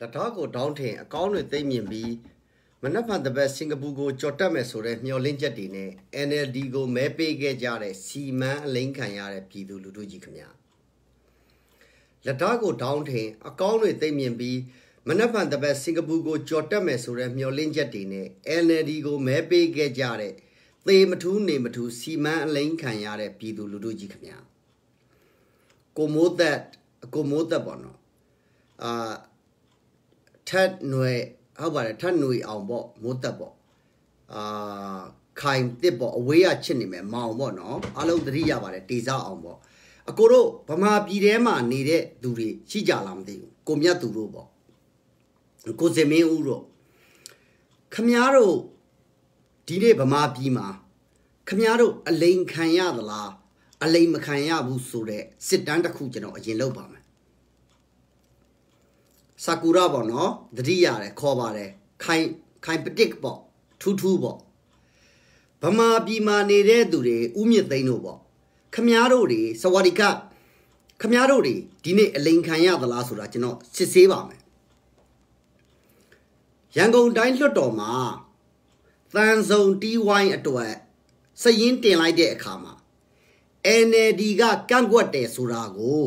လက်ထောက်ကိုဒေါင်းထင်အကောင်းတွေသိမ့်မြင်ပြီးမနက်ဖြန်တပတ်စင်ကာပူကိုကြော်တက်မယ်ဆိုတဲ့မျှော်လင့်ချက်တွေနဲ့ NLD ကိုမဲပေးခဲ့ကြတဲ့စီမံအလိမ့်ခံရတဲ့ပြည်သူလူထုကြီးခင်ဗျာလက်ထောက်ကိုဒေါင်းထင်အကောင်းတွေသိမ့်မြင်ပြီးမနက်ဖြန်တပတ်စင်ကာပူကိုကြော်တက်မယ်ဆိုတဲ့မျှော်လင့်ချက်တွေနဲ့ NLD ကိုမဲပေးခဲ့ကြတဲ့သေမထူးနေမထူးစီမံအလိမ့်ခံရတဲ့ပြည်သူလူထုကြီးခင်ဗျာကိုမိုးသက်ကိုမိုးသက်ပေါ့နော်အာထတ်နွယ်ဟုတ်ပါတယ်ထတ်နွေအောင်ပေါ့မိုးသက်ပေါ့အာခိုင်တစ်ပေါ့အဝေးရချစ်နေမယ်မောင်ပေါ့နော်အလုံးသတိရပါတယ်တေစားအောင်ပေါ့အကိုတို့ဗမာပြည်ထဲမှာနေတဲ့သူတွေရှိကြလားမသိဘူးကိုမြတ်သူတို့ပေါ့ကိုစင်မင်းဦးတို့ခမားတို့ဒီနေ့ဗမာပြည်မှာခမားတို့အလိန်ခံရသလားအလိန်မခံရဘူးဆိုတဲ့စစ်တမ်းတစ်ခုကျွန်တော်အရင်လောက်ပါဆာကူရာပေါ့နော်တတိရတယ်ခေါ်ပါတယ်ခိုင်ခိုင်ပတစ်ပေါ့ထူးထူးပေါ့ဗမာပြည်မှာနေတဲ့သူတွေဥမြင့်သိန်းတို့ပေါ့ခမားတို့တွေစဝါဒီကခမားတို့တွေဒီနေ့အလိန်ခံရသလားဆိုတာကျွန်တော်စစ်ဆေးပါမယ်ရန်ကုန်တိုင်းလွှတ်တော်မှာတန်ဆုံတီးဝိုင်းအတွက်စရင်တင်လိုက်တဲ့အခါမှာ NLD ကကန့်ကွက်တယ်ဆိုတာကို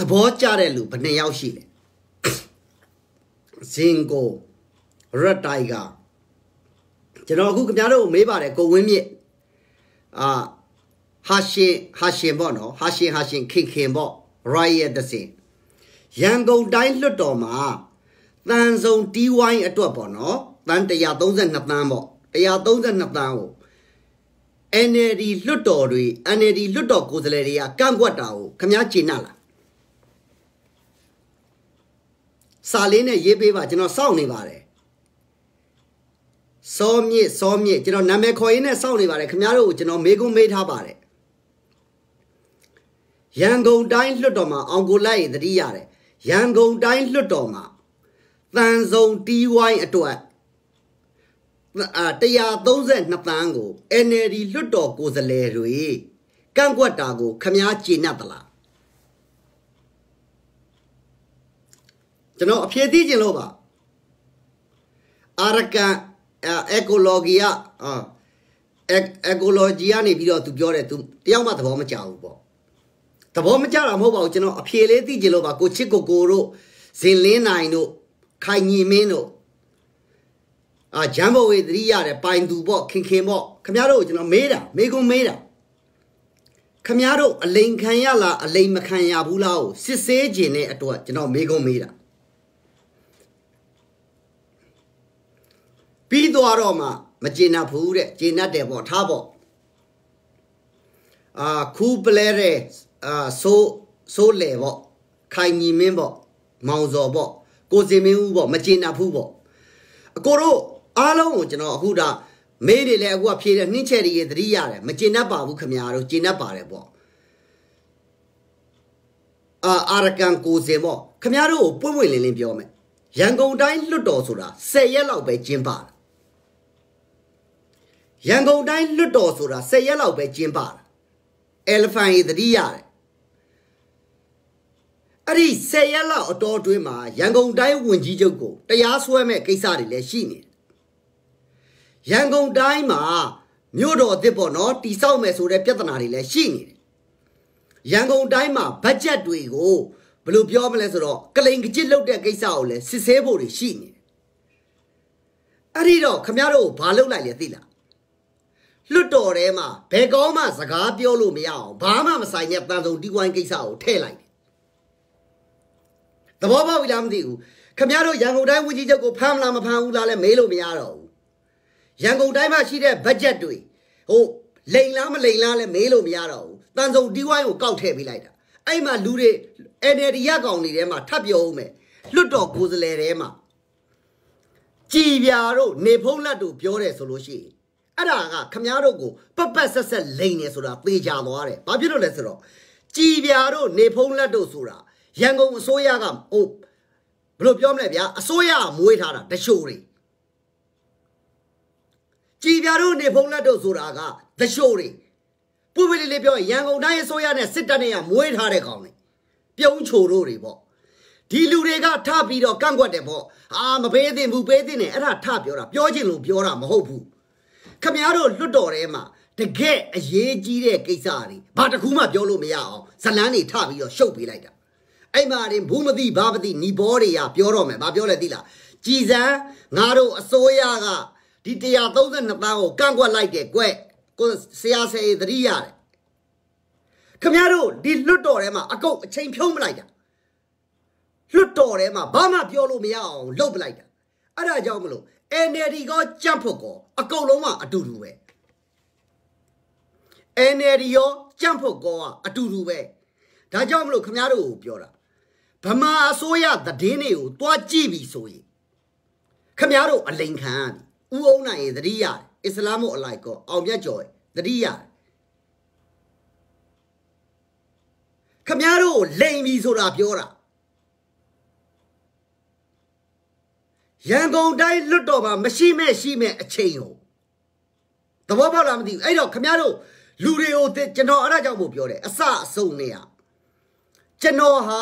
သဘောကျတဲ့လူဘယ်နှယောက်ရှိလဲဇင်ကိုရတိုင်ကကျွန်တော်အခုခင်ဗျားတို့မေးပါတယ်ကိုဝင်းမြင့်အာဟာရှင်ဟာရှင်ပေါ့နော်ဟာရှင်ဟာရှင်ခင်ခင်ပေါ့ရိုက်ရဲ့တစင်ရန်ကုန်တိုင်းလွှတ်တော်မှာတန်စုံတီးဝိုင်းအတွက်ပေါ့နော်တန်132တန်းပေါ့132တန်းကို NLD လွှတ်တော်တွေ NLD လွှတ်တော်ကိုယ်စားလှယ်တွေကကန့်ကွက်တာကိုခမည်းကျင်နာလားစာလေးနဲ့ရေးပေးပါကျွန်တော်စောင့်နေပါတယ်စောမြင့်စောမြင့်ကျွန်တော်နာမည်ခေါ်ရင်းနဲ့စောင့်နေပါတယ်ခင်ဗျားတို့ကိုကျွန်တော်မေးခွန်းမေးထားပါတယ်ရန်ကုန်တိုင်းလွှတ်တော်မှာအောင်ကိုလိုက်ရင်တတိရတယ်ရန်ကုန်တိုင်းလွှတ်တော်မှာတန်စုံတီးဝိုင်းအတွက်အာ132တန်းကို NLD လွှတ်တော် ကိုယ်စားလှယ်တွေကန့်ကွက်တာကိုခမားကျေနပ်သလားကျွန်တော်အဖြေသိခြင်းလို့ပါအာရကန်အက်ကိုလော်ဂျီယာအက်ကိုလော်ဂျီယာနေပြီးတော့သူပြောတယ်သူတယောက်မှသဘောမကျဘူးပေါ့သဘောမကျတာမဟုတ်ပါဘူးကျွန်တော်အဖြေလေးသိခြင်းလို့ပါကိုချစ်ကိုကိုတို့ဇင်လင်းနိုင်တို့ခိုင်ညီမင်းတို့အာဂျမ်ဘဝေသတိရတယ်ပိုင်သူပေါ့ခင်ခင်ပေါ့ခမရတို့ကျွန်တော်မေးတာမေးကုန်မေးတာခမရတို့အလိန်ခံရလားအလိန်မခံရဘူးလားကိုစစ်ဆေးခြင်းနဲ့အတွက်ကျွန်တော်မေးကုန်မေးတာပြီးသွားတော့မှမကျေနပ်ဘူးတဲ့ကျေနပ်တယ်ပေါ့ထားပေါ့အာခူပလဲတဲ့အာဆိုးဆိုးလေပေါ့ခိုင်ညီမင်းပေါ့မောင်စော်ပေါ့ကိုစင်မင်းဦးပေါ့မကျေနပ်ဘူးပေါ့အကိုတို့အားလုံးကိုကျွန်တော်အခုဒါမေးတွေလည်းအခုကဖြေတယ်နှင်းချဲ့တွေသတိရတယ်မကျေနပ်ပါဘူးခင်ဗျားတို့ကျေနပ်ပါတယ်ပေါ့အာအာရကန်ကိုစင်ပေါ့ခင်ဗျားတို့ကိုပွင့်ပွင့်လင်းလင်းပြောမယ်ရန်ကုန်တိုင်းလွတ်တော်ဆိုတာ10ရက်လောက်ပဲကျင်းပတာရန်ကုန်တိုင်းလွတ်တော်ဆိုတာ၁၀ရက်လောက်ပဲကျင်းပတာအယ်လီဖန်ရေသတိရတယ်အဲ့ဒီ၁၀ရက်လောက်အတော်အတွင်းမှာရန်ကုန်တိုင်းဝန်ကြီးချုပ်ကိုတရားစွဲမဲ့ကိစ္စတွေလည်းရှိနေတယ်ရန်ကုန်တိုင်းမှာမြို့တော်အစ်စ်ပေါ့နော်တိဆောက်မယ်ဆိုတဲ့ပြဿနာတွေလည်းရှိနေတယ်ရန်ကုန်တိုင်းမှာဘတ်ဂျက်တွေကိုဘယ်လိုပြောမလဲဆိုတော့ကလိန်ကကြစ်လုတ်တဲ့ကိစ္စကိုလည်းစစ်ဆေးဖို့တွေရှိနေတယ်အဲ့ဒီတော့ခမရတို့ဘာလုပ်လိုက်လဲသိလားလွတ်တော်ထဲမှာဘယ်ကောင်းမှစကားပြောလို့မရအောင်ဘာမှမဆိုင်တဲ့တန်ဆုံတီးဝိုင်းကိစ္စကိုထည့်လိုက်တယ်။သဘောပေါက်ပြီလားမသိဘူး။ခမရတို့ရန်ကုန်တိုင်းဝန်ကြီးချုပ်ကိုဖမ်းမလားမဖမ်းဘူးလားလဲမေးလို့မရတော့ဘူး။ရန်ကုန်တိုင်းမှာရှိတဲ့ဘတ်ဂျက်တွေဟိုလိန်လားမလိန်လားလဲမေးလို့မရတော့ဘူး။တန်ဆုံတီးဝိုင်းကိုကောက်ထည့်ပေးလိုက်တာ။အဲ့မှာလူတွေ NLD ရကောင်တွေထဲမှာထပ်ပြောဦးမယ်။လွတ်တော်ကိုယ်စားလှယ်ထဲမှာကြည်ပြာတို့နေဖုံးလက်တို့ပြောတယ်ဆိုလို့ရှိရင်အဲ့ဒါကခမားတို့ကိုပပတ်ဆက်ဆက်လိန်နေဆိုတာသေချာသွားတယ်ဘာဖြစ်လို့လဲဆိုတော့ကြည်ပြာတို့နေဖုံးလက်တို့ဆိုတာရန်ကုန်အစိုးရကဟိုဘယ်လိုပြောမလဲဗျာအစိုးရမွေးထားတာတရှိုးတွေကြည်ပြာတို့နေဖုံးလက်တို့ဆိုတာကတရှိုးတွေပွပွလေးလေးပြောရန်ကုန်တိုင်းအစိုးရနဲ့စစ်တပ်နဲ့ကမွေးထားတဲ့ကောင်တွေပြုံးချိုတို့တွေပေါ့ဒီလူတွေကထပြီးတော့ကန့်ကွက်တယ်ပေါ့အာမပေးသင့်ဘူးပေးသင့်တယ်အဲ့ဒါထပြောတာပြောချင်လို့ပြောတာမဟုတ်ဘူးခမည်းတော်လွတ်တော်ထဲမှာတကယ်အရေးကြီးတဲ့ကိစ္စတွေဘာတစ်ခုမှပြောလို့မရအောင်ဇလန်းတွေထပြီးတော့ရှုပ်ပေးလိုက်တာအဲ့မှာရင်ဘူးမသိဘာမသိနီဘောတွေကပြောတော့မယ်ဘာပြောလဲသိလားကြည်စံငါတို့အစိုးရကဒီ132တန်းကိုကန့်ကွက်လိုက်တယ်ကွယ်ကိုဆရာဆရာသတိရတယ်ခမရတို့ဒီလွတ်တော်ထဲမှာအကုတ်အချိန်ဖြုံးပလိုက်တာလွတ်တော်ထဲမှာဘာမှပြောလို့မရအောင်လှုပ်ပလိုက်တာအဲ့ဒါကြောင့်မလို့ NLD ကကြံ့ဖို့ကောအကုန်လုံးကအတူတူပဲ NLD ရောကြံ့ဖို့ကောကအတူတူပဲဒါကြောင့်မလို့ခမားတို့ကိုပြောတာဗမာအစိုးရသတင်းတွေကိုတွားကြည့်ပြီဆိုရင်ခမားတို့အလိန်ခံရပြီဥုံနိုင်ရင်သတိရတယ်အစ္စလာမို့အလိုက်ကောအောင်မြတ်ကျော်သတိရတယ်ခမားတို့လိန်ပြီဆိုတာပြောတာရန်ကုန်တိုင်းလွတ်တော်မှာမရှိမဲ့ရှိမဲ့အချိန်ကိုသဘောပေါက်လားမသိဘူးအဲ့တော့ခမရတို့လူတွေကိုကျွန်တော်အဲ့ဒါကြောင့်မို့ပြောတယ်အစအဆုံးနေရကျွန်တော်ဟာ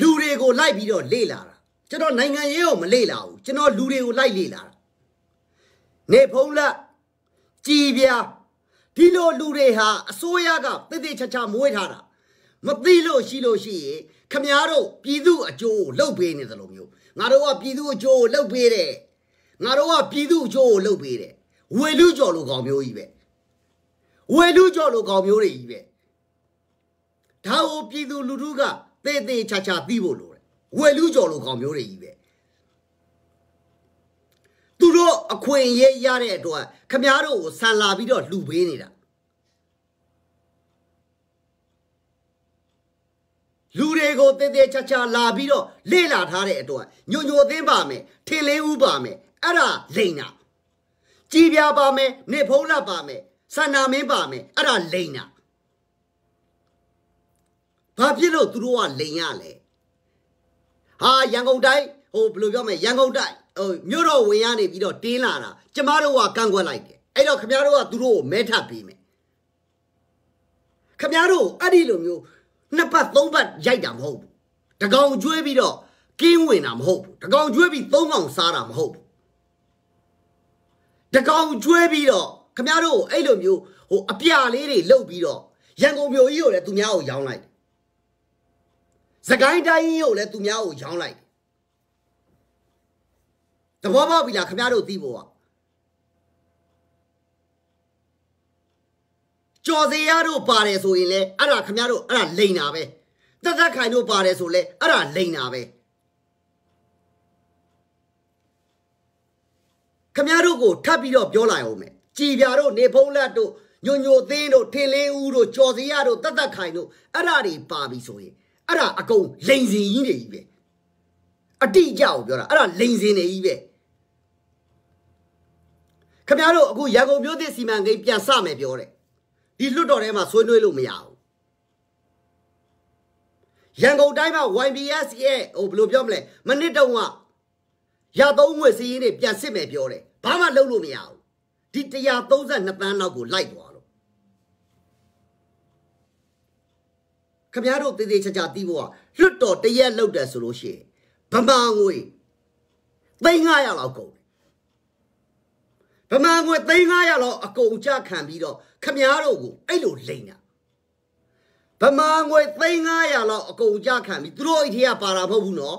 လူတွေကိုလိုက်ပြီးတော့လေ့လာတာကျွန်တော်နိုင်ငံရေးကိုမလေ့လာဘူးကျွန်တော်လူတွေကိုလိုက်လေ့လာတာနေဖုံးလက်ကြည်ပြဒီလိုလူတွေဟာအစိုးရကတည်တည်ချာချာမွေးထားတာမသိလို့ရှိလို့ရှိရင်ခမရတို့ပြည်သူအကျိုးကိုလှုပ်ပေးနေတယ်လို့မျိုးငါတို့ကပြည်သူအကျိုးကိုလှုပ်ပေးတယ်ငါတို့ကပြည်သူအကျိုးကိုလှုပ်ပေးတယ်ဝေလူကျော်လိုကောင်မျိုးကြီးပဲဝေလူကျော်လိုကောင်မျိုးတွေကြီးပဲဒါကိုပြည်သူလူထုကသေသေးချာချာသိဖို့လိုတယ်ဝေလူကျော်လိုကောင်မျိုးတွေကြီးပဲသူတို့အခွင့်အရေးရတဲ့အတွက်ခမားတို့ကိုဆန်လာပြီးတော့လှူပေးနေတာလူတွေကိုတည်တည်ချာချာလာပြီးတော့လေ့လာထားတဲ့အတွက်ညိုညိုသိမ်းပါမယ်ထင်လင်းဥပါမယ်အဲ့ဒါလိန်တာကြည်ပြပါမယ်နေဖုံးလာပါမယ်ဆန္နာမင်းပါမယ်အဲ့ဒါလိန်တာဘာဖြစ်လို့သူတို့ကလိန်ရလဲဟာရန်ကုန်တိုင်းဟိုဘယ်လိုပြောမလဲရန်ကုန်တိုင်းဟိုမြို့တော်ဝင်ရနေပြီးတော့တင်းလာတာကျမတို့ကကန့်ကွက်လိုက်တယ်အဲ့တော့ခမရတို့ကသူတို့ကိုမဲထပ်ပေးမယ်ခမရတို့အဲ့ဒီလိုမျိုးနှစ်ပတ်သုံးပတ်ရိုက်တာမဟုတ်ဘူးတကောင်ကျွေးပြီးတော့ကင်းဝင်တာမဟုတ်ဘူးတကောင်ကျွေးပြီးသုံးကောင်စားတာမဟုတ်ဘူးတကောင်ကျွေးပြီးတော့ခမရတို့အဲ့လိုမျိုးဟိုအပြလေးတွေလှုပ်ပြီးတော့ရန်ကုန်မြို့ကြီးကိုလည်းသူများကိုရောင်းလိုက်စကိုင်းတိုင်းကြီးကိုလည်းသူများကိုရောင်းလိုက်သဘောပေါက်ပြီလားခမရတို့သိဖို့อ่ะကြော်စရာတို့ပါတယ်ဆိုရင်လေအဲ့ဒါခမရတို့အဲ့ဒါလိန်တာပဲတက်တက်ခိုင်တို့ပါတယ်ဆိုလဲအဲ့ဒါလိန်တာပဲခမရတို့ကိုထပ်ပြီးတော့ပြောလိုက်အောင်မယ်ကြည်ပြာတို့နေဖုံးလက်တို့ညွညိုသင်းတို့ထင်လင်းဦးတို့ကြော်စရာတို့တက်တက်ခိုင်တို့အဲ့ဒါတွေပါပြီဆိုရင်အဲ့ဒါအကုန်လိန်စင်ကြီးတွေကြီးပဲအတိအကျကိုပြောတာအဲ့ဒါလိန်စင်တွေကြီးပဲခင်ဗျားတို့အခုရန်ကုန်မြို့သစ်စီမံကိန်းပြန်ဆမယ်ပြောတယ်ဒီလွတ်တော်ထဲမှာဆွေးနွေးလို့မရဘူးရန်ကုန်တိုင်းမှာ YBS ရဲ့ဟိုဘယ်လိုပြောမလဲမနစ်တုံးကရသုံးငွေစည်းရင်းတွေပြန်စစ်မယ်ပြောတယ်ဘာမှလုပ်လို့မရဘူးဒီ132တန်းလောက်ကိုလိုက်သွားလို့ခမရတို့တေးသေးချာချာတီးဖို့ကလွတ်တော်တရက်လောက်တယ်ဆိုလို့ရှိရင်ဗမာငွေ3500လောက်ကုန်ဗမာငွေ3500လောက်အကုန်ကြခံပြီးတော့ခမားတို့ကိုအဲ့လိုလိန်တာဗမာငွေ3500လောက်အကုန်ကြခံပြီးသူတို့အထက်ကပါတာမဟုတ်ဘူးနော်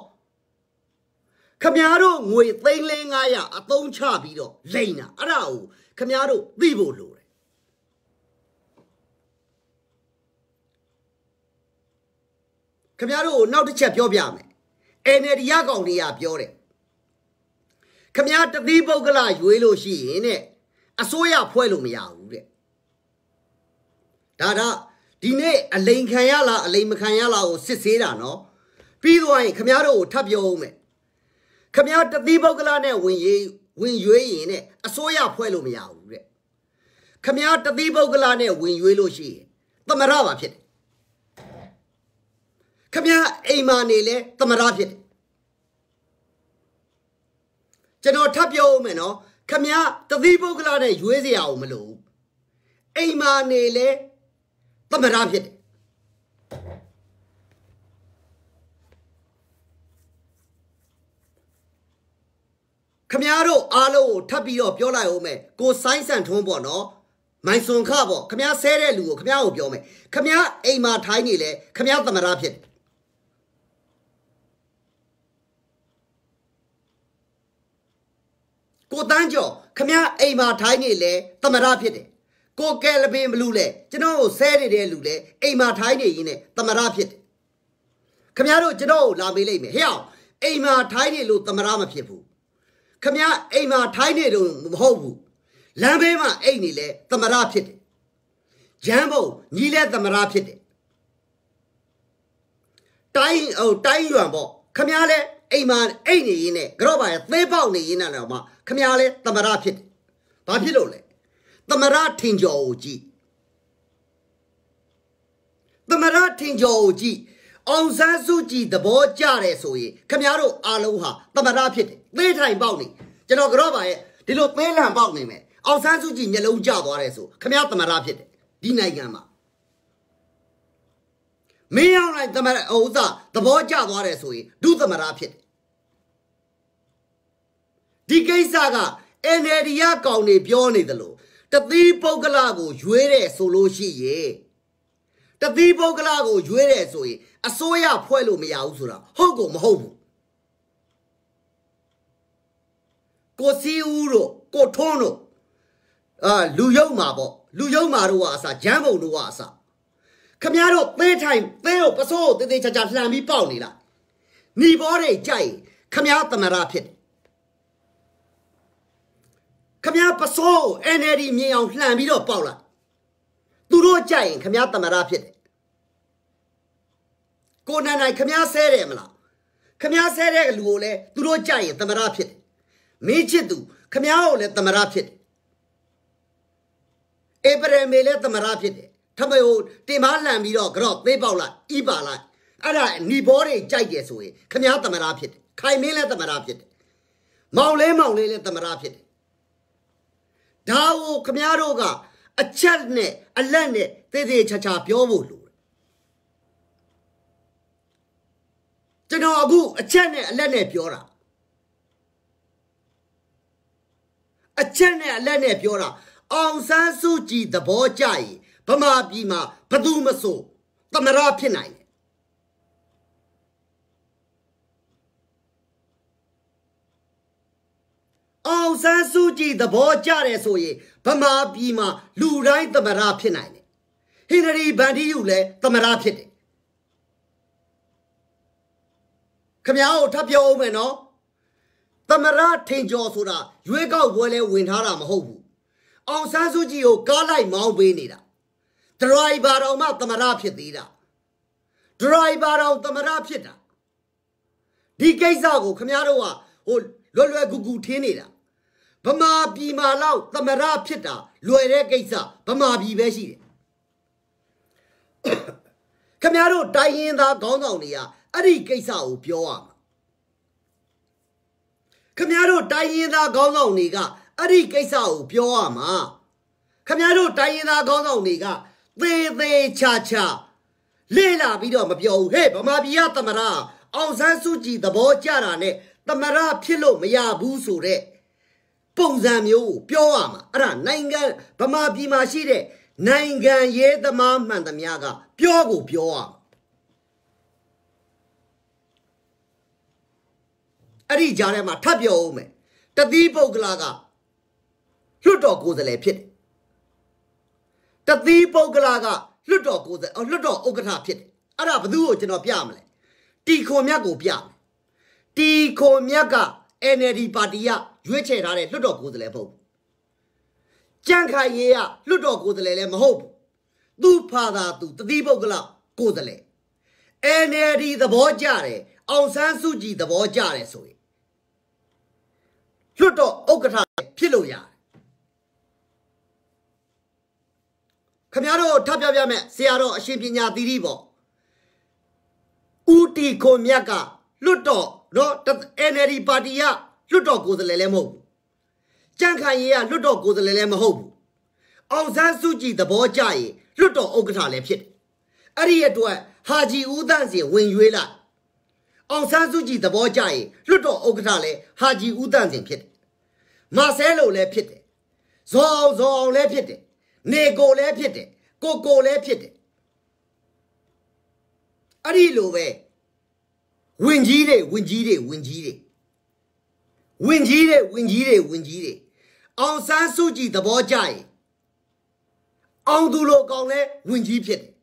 ခမားတို့ငွေ3500အသုံးချပြီးတော့လိန်တာအဲ့ဒါကိုခမားတို့သိဖို့လိုတယ်ခမားတို့ကိုနောက်တစ်ချက်ပြောပြမယ် NLD ရကောင်တွေကပြောတယ်ခမားတသီးပုဂ္ဂလရွေးလို့ရှိရင်တဲ့အစိုးရဖွဲ့လို့မရဘူးတဲ့ဒါဒါဒီနေ့အလိန်ခံရလားအလိန်မခံရလားကိုစစ်ဆေးတာနော်ပြီးသွားရင်ခမားတို့ကိုထပ်ပြောဦးမယ်ခမားတသီးပုဂ္ဂလနဲ့ဝင်ရေးဝင်ရွေးရင်တဲ့အစိုးရဖွဲ့လို့မရဘူးတဲ့ခမားတသီးပုဂ္ဂလနဲ့ဝင်ရွေးလို့ရှိရင်သမရပါဖြစ်တယ်ခမားအိမ်မာနေလဲသမရဖြစ်တယ်ကျွန်တော်ထပ်ပြောဦးမယ်နော်ခမည်းတတိပုဂ္ဂလာနဲ့ရွေးစရာအောင်မလိုဘူးအိမ်မာနေလဲသမရဖြစ်တယ်ခမည်းတော်အားလုံးကိုထပ်ပြီးတော့ပြောလိုက်အောင်မယ်ကိုဆိုင်းဆန်ထွန်းပေါ့နော်မိုင်စွန်ခပေါ့ခမည်းဆဲတဲ့လူကိုခမည်းကိုပြောမယ်ခမည်းအိမ်မာထိုင်းနေလဲခမည်းသမရဖြစ်တယ်ကိုတန်းကျော်ခမအိမ်မှာထိုင်းနေလဲတမရဖြစ်တယ်ကိုကယ်လပင်ဘလူလဲကျွန်တော်ကိုဆဲနေတဲ့လူလဲအိမ်မှာထိုင်းနေရင်းနဲ့တမရဖြစ်တယ်ခမတို့ကျွန်တော်ကိုလာမေးလိုက်မယ်ဟဲ့အောင်အိမ်မှာထိုင်းနေလို့တမရမဖြစ်ဘူးခမအိမ်မှာထိုင်းနေလို့မဟုတ်ဘူးလမ်းဘေးမှာအိမ်နေလဲတမရဖြစ်တယ်ဂျမ်းဘုံညီလဲတမရဖြစ်တယ်တိုင်းဟိုတိုင်းရွံပေါ့ခမလဲအိမ်မှာအိမ်နေရင်းနဲ့ကတော့ပါရဲ့သေးပေါက်နေရင်းနဲ့တော့မှခမရလဲတမရဖြစ်တယ်။ဘာဖြစ်လို့လဲ။တမရထင်ကျော်ကိုကြည့်။တမရထင်ကျော်ကိုကြည့်။အောင်ဆန်းစုကြည်သဘောကျတယ်ဆိုရင်ခမရတို့အားလုံးဟာတမရဖြစ်တယ်။သေထိုင်ပေါက်နေ။ကျွန်တော်ကတော့ပါရဲ့ဒီလိုသေးလံပေါက်နေမယ်။အောင်ဆန်းစုကြည်မျက်လုံးကျသွားတယ်ဆိုခမရတမရဖြစ်တယ်။ဒီနိုင်ငံမှာမင်းအောင်လိုက်သမရဥစ္စာသဘောကျသွားတယ်ဆိုရင်ဒုသမရဖြစ်တယ်ဒီကိစ္စက NLD ရကောင်နေပြောနေတယ်လို့တသီးပုဂ္ဂလကိုရွေးတယ်ဆိုလို့ရှိရင်တသီးပုဂ္ဂလကိုရွေးတယ်ဆိုရင်အစိုးရဖွဲ့လို့မရဘူးဆိုတာဟုတ်ကောမဟုတ်ဘူးကိုစီဦးတို့ကိုထွန်းတို့အာလူယုံမာပေါ့လူယုံမာတို့ကအစဂျမ်းပုံတို့ကအစခမရတို့သဲထိုင်သဲတို့ပစိုးတေးသေးချာချာလှန်ပြီးပေါက်နေလားညီဘောတွေကြိုက်ခမရသမရာဖြစ်တယ်ခမည်းပစိုး NLD မြင်အောင်လှန်ပြီးတော့ပေါက်လာသူတို့ကြိုက်ရင် ခမည်းတမရဖြစ်တယ်ကိုနန်နိုင်ခမည်းဆဲတယ်မလားခမည်းဆဲတဲ့လူကိုလည်းသူတို့ကြိုက်ရင်တမရဖြစ်တယ်မင်းချစ်သူခမည်းကိုလည်းတမရဖြစ်တယ်ဧပရမေလည်းတမရဖြစ်တယ်ထမဟိုတင်မလှန်ပြီးတော့ကြော့သေးပေါက်လာဤပါလာအဲ့ဒါညီဘောတွေကြိုက်တယ်ဆိုရင်ခမည်းတမရဖြစ်တယ်ခိုင်မင်းလည်းတမရဖြစ်တယ်မောင်လေးမောင်လေးလည်းတမရဖြစ်တယ်ဒါကိုခမားတို့ကအချက်နဲ့အလက်နဲ့သေသေးချာချာပြောဖို့လိုတယ်ကျွန်တော်အခုအချက်နဲ့အလက်နဲ့ပြောတာအချက်နဲ့အလက်နဲ့ပြောတာအောင်ဆန်းစုကြည်သဘောကျရင်ဗမာပြည်မှာဘသူမဆိုသမရဖြစ်နိုင်တယ်အောင်ဆန်းစုကြည်သဘောကျတယ်ဆိုရင်ဗမာပြည်မှာလူတိုင်းသမရဖြစ်နိုင်တယ်။ဟင်နရီဗန်ဒီယူလည်းသမရဖြစ်တယ်။ခမ ्या ကိုထပ်ပြောအောင်မယ်နော်။သမရထင်ကျော်ဆိုတာရွေးကောက်ပွဲလဲဝင်ထားတာမဟုတ်ဘူး။အောင်ဆန်းစုကြည်ကို ကားလိုက်မောင်းပေးနေတာ။ဒရိုင်ဘာတော်မှ သမရဖြစ်သေးတာ။ဒရိုင်ဘာတော်သမရဖြစ်တာ။ဒီကိစ္စကိုခမ ्या တို့ကဟိုလွယ်လွယ်ကူကူထင်းနေတာဗမာပြည်မှာလောက်သမရဖြစ်တာလွယ်တဲ့ကိစ္စဗမာပြည်ပဲရှိတယ်ခမရတို့တိုင်းရင်းသားခေါင်းဆောင်တွေကအဲ့ဒီကိစ္စကိုပြောရမှာခမရတို့တိုင်းရင်းသားခေါင်းဆောင်တွေကအဲ့ဒီကိစ္စကိုပြောရမှာခမရတို့တိုင်းရင်းသားခေါင်းဆောင်တွေကသေးသေးချာချာလေ့လာပြီးတော့မပြောဘူးဟဲ့ဗမာပြည်ကသမရအောင်ဆန်းစုကြည်သဘောကျတာနဲ့သမရဖြစ်လို့မရဘူးဆိုတဲ့ပုံစံမျိုးကိုပြောရမှာအဲ့ဒါနိုင်ငံဗမာပြည်မှာရှိတဲ့နိုင်ငံရေးသမားမှန်သမျှကပြောကိုပြောရမှာအဲ့ဒီကြားထဲမှာထပ်ပြောဦးမယ်တတိပုဂ္ဂလာကလွတ်တော်ကိုယ်စားလှယ်ဖြစ်တယ်တတိပုဂ္ဂလာကလွတ်တော်ကိုယ်စားလွတ်တော်ဥက္ကဋ္ဌဖြစ်တယ်အဲ့ဒါဘသူ့ကိုကျွန်တော်ပြမလဲတီခွန်မြတ်ကိုပြမယ်တီခွန်မြတ်က NLD ပါတီကရွေးချယ်ထားတဲ့လွှတ်တော်ကိုယ်စားလှယ်မဟုတ်ဘူး။ကြံခိုင်ရေးကလွှတ်တော်ကိုယ်စားလှယ်လည်းမဟုတ်ဘူး။သူ့ဖာသာသူတတိပုဂ္ဂလကိုယ်စားလှယ် NLD သဘောကျတယ်အောင်ဆန်းစုကြည်သဘောကျတယ်ဆိုရင်လွှတ်တော်ဥက္ကဋ္ဌဖြစ်လို့ရတယ်ခမရတို့ထပ်ပြပြမယ်ဆရာတော်အရှင်ပညာသီရိပေါ့ဦးတီကိုမြတ်ကလွတ်တော်နော် NLD ပါတီကလွတ်တော်ကိုယ်စားလှယ်လည်းမဟုတ်ဘူးကြံ့ခိုင်ရေးကလွတ်တော်ကိုယ်စားလှယ်လည်းမဟုတ်ဘူးအောင်ဆန်းစုကြည်သဘောကျရင်လွတ်တော်ဥက္ကဋ္ဌလည်းဖြစ်တယ်အဲ့ဒီအတွက်ဟာဂျီဦးသန့်စင်ဝင်ရွေးလိုက်အောင်ဆန်းစုကြည်သဘောကျရင်လွတ်တော်ဥက္ကဋ္ဌလည်းဟာဂျီဦးသန့်စင်ဖြစ်တယ်မဆဲလိုလည်းဖြစ်တယ်ဇော်အောင်ဇော်အောင်လည်းဖြစ်တယ်နေကိုလည်းဖြစ်တယ်ကိုကိုလည်းဖြစ်တယ်အဲ့ဒီလိုပဲဝင်ကြီးတွေဝင်ကြီးတွေဝင်ကြီးတွေဝင်ကြီးတွေဝင်ကြီးတွေဝင်ကြီးတွေအောင်ဆန်းစုကြည်သဘောကျရင်အောင်သူလိုကောင်လဲဝင်ကြီးဖြစ်တယ်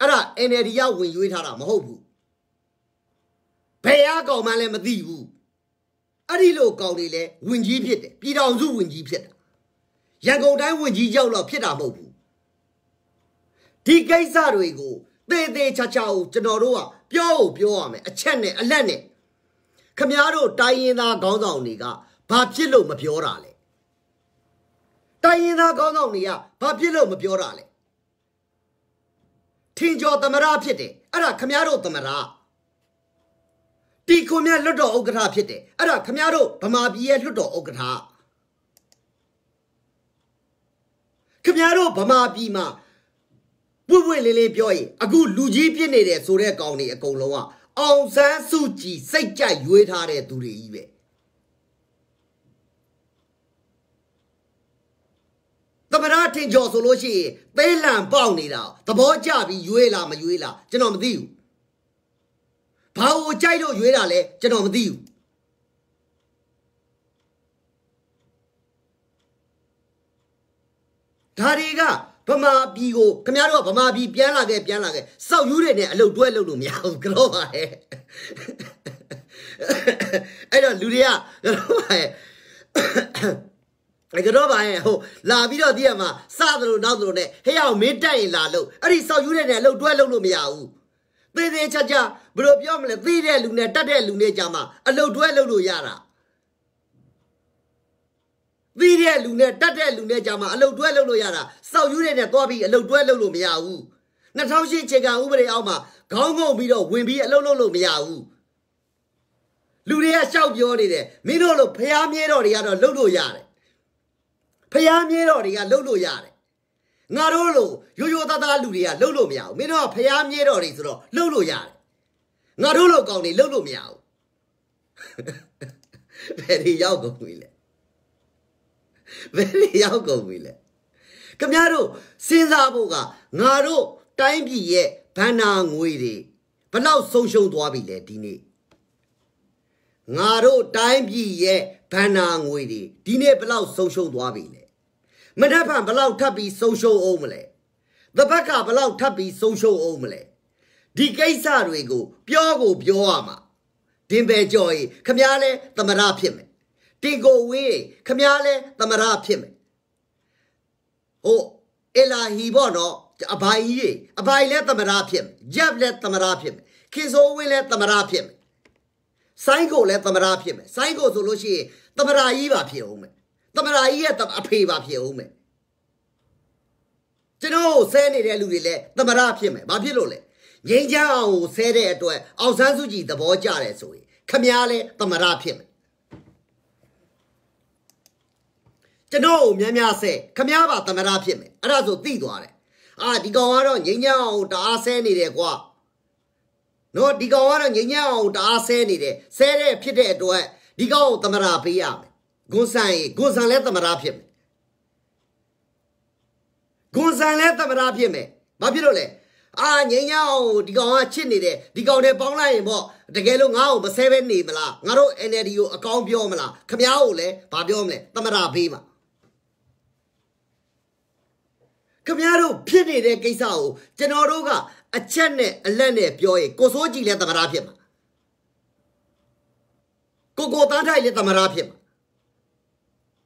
အဲ့ဒါ NLD ကဝင်ရွေးထားတာမဟုတ်ဘူးဘယ်အကောင်မှလည်းမသိဘူးအဲ့ဒီလိုကောင်တွေလဲဝင်ကြီးဖြစ်တယ်ပြည်တော်စုဝင်ကြီးဖြစ်တာရန်ကုန်တိုင်းဝင်ကြီးကြောက်တော့ဖြစ်တာမဟုတ်ဘူးဒီကိစ္စတွေကိုသေသေးချာချာကိုကျွန်တော်တို့ကပြောဖို့ပြောရမယ်အချက်နဲ့အလက်နဲ့ခမည်းတော်တိုင်းရင်သားခေါင်းဆောင်တွေကဘာဖြစ်လို့မပြောတာလဲတိုင်းရင်သားခေါင်းဆောင်တွေကဘာဖြစ်လို့မပြောတာလဲထင်ကျော်သမရဖြစ်တယ်အဲ့ဒါခမည်းတော်သမရတီခွန်မြတ်လွတ်တော်ဥက္ကဋ္ဌဖြစ်တယ်အဲ့ဒါခမည်းတော်ဗမာပြည်ရဲ့လွတ်တော်ဥက္ကဋ္ဌခမည်းတော်ဗမာပြည်မှာပွင့်ပွင့်လင်းလင်းပြောရင်အခုလူကြီးပြစ်နေတယ်ဆိုတဲ့ကောင်တွေအကုန်လုံးကအောင်ဆန်းစုကြည်စိတ်ကြိုက်ရွေးထားတဲ့သူတွေကြီးပဲသမရထင်ကျော်ဆိုလို့ရှိရင်သဲလံပေါက်နေတာသဘောကျပြီးရွေးလားမရွေးလားကျွန်တော်မသိဘူးဘာကိုကြိုက်လို့ရွေးတာလဲကျွန်တော်မသိဘူးဒါတွေကဗမာပြည်ကိုခင်ဗျားတို့ကဗမာပြည်ပြန်လာခဲ့ပြန်လာခဲ့စောက်ယူတွေနဲ့အလုပ်တွဲလုပ်လို့မရဘူးကတော့ပါဟဲ့အဲ့တော့လူတွေကကတော့ပါဟဲ့အဲ့ကတော့ပါဟဲ့ဟိုလာပြီးတော့ဒီကမှာစသလိုနောက်သလိုနဲ့ဟဲ့အောင်မင်းတက်ရင်လာလို့အဲ့ဒီစောက်ယူတွေနဲ့အလုပ်တွဲလုပ်လို့မရဘူးသေးသေးချာချာဘယ်လိုပြောမလဲသေးတဲ့လူနဲ့တတ်တဲ့လူနဲ့ကြာမှာအလုပ်တွဲလုပ်လို့ရတာသိတဲ့လူနဲ့တတ်တဲ့လူနဲ့ကြာမှာအလုတ်တွဲလုပ်လို့ရတာစောက်ယူတဲ့နဲ့သွားပြီးအလုတ်တွဲလုပ်လို့မရဘူး2008ခြေကဥပဒေအောက်မှာခေါင်းငုံပြီးတော့ဝင်ပြီးအလုတ်လုပ်လို့မရဘူးလူတွေကရှောက်ပြောနေတယ်မင်းတို့လို့ဖျားမြဲတော်တွေကတော့လှုပ်လို့ရတယ်ဖျားမြဲတော်တွေကလှုပ်လို့ရတယ်ငါတို့လို့ရိုးရိုးသားသားလူတွေကလှုပ်လို့မရဘူးမင်းတို့ကဖျားမြဲတော်တွေဆိုတော့လှုပ်လို့ရတယ်ငါတို့လို့ကောင်းနေလှုပ်လို့မရဘူးဘယ်ဒီရောက်ကုန်ပြီလဲဘယ်လေရောက်ကုန်ပြီလဲခင်ဗျားတို့စဉ်းစားဖို့ကငါတို့တိုင်းပြည်ရဲ့ဗန္နာငွေတွေဘလောက်ဆုံးရှုံးသွားပြီလဲဒီနေ့ငါတို့တိုင်းပြည်ရဲ့ဗန္နာငွေတွေဒီနေ့ဘလောက်ဆုံးရှုံးသွားပြီလဲမနက်ဖြန်ဘလောက်ထပ်ပြီးဆုံးရှုံးအောင်မလဲတပတ်ကဘလောက်ထပ်ပြီးဆုံးရှုံးအောင်မလဲဒီကိစ္စတွေကိုပြောကိုပြောရမှာဒင်ပဲကြော်ရင်ခမည်းလဲသမရဖြစ်မယ်တီကိုဝေးခမည်းလဲသမရဖြစ်မယ်ဟိုအီလာဟီပေါ့နော်အဘိုင်ကြီးအဘိုင်လဲသမရဖြစ်မယ်ဂျက်လဲသမရဖြစ်မယ်ခေဆိုဝေးလဲသမရဖြစ်မယ်ဆိုင်ကိုလဲသမရဖြစ်မယ်ဆိုင်ကိုဆိုလို့ရှိရင်သမရာကြီးပါဖြစ်အောင်မယ်သမရာကြီးရဲ့အဖေပါဖြစ်အောင်မယ်ကျွန်တော်ဆဲနေတဲ့လူတွေလဲသမရဖြစ်မယ်ဘာဖြစ်လို့လဲငိမ့်ချအောင်ကိုဆဲတဲ့အတွက်အောင်ဆန်းစုကြည်သဘောကျတယ်ဆိုရင်ခမည်းလဲသမရဖြစ်မယ်ကျွန်တော်ကိုများများဆဲခမားပါသမရဖြစ်မယ်အဲ့ဒါဆိုသိသွားတယ်အာဒီကောင်ကတော့ငိမ့်ညောင်းအောင်တအားဆဲနေတယ်ကွာနော်ဒီကောင်ကတော့ငိမ့်ညောင်းအောင်တအားဆဲနေတယ်ဆဲတဲ့ဖြစ်တဲ့အတွက်ဒီကောင်ကိုသမရပေးရမယ်ဂွန်ဆန်ရေဂွန်ဆန်လည်းသမရဖြစ်မယ်ဂွန်ဆန်လည်းသမရဖြစ်မယ်ဘာဖြစ်လို့လဲအာငိမ့်ညောင်းဒီကောင်ကချစ်နေတယ်ဒီကောင်တွေပေါင်းလိုက်ရင်ပေါ့တကယ်လို့ငါ့ကိုမဆဲပဲနေမလားငါတို့ NLD ကိုအကောင်ပြောမလားခမားကိုလည်းဘာပြောမလဲသမရပေးမှာခင်ဗျားတို့ဖြစ်နေတဲ့ကိစ္စကိုကျွန်တော်တို့ကအချက်နဲ့အလက်နဲ့ပြောရင်ကိုစိုးကြည်လည်းသမရာဖြစ်မှာကိုကိုသားထိုက်လည်းသမရာဖြစ်မှာ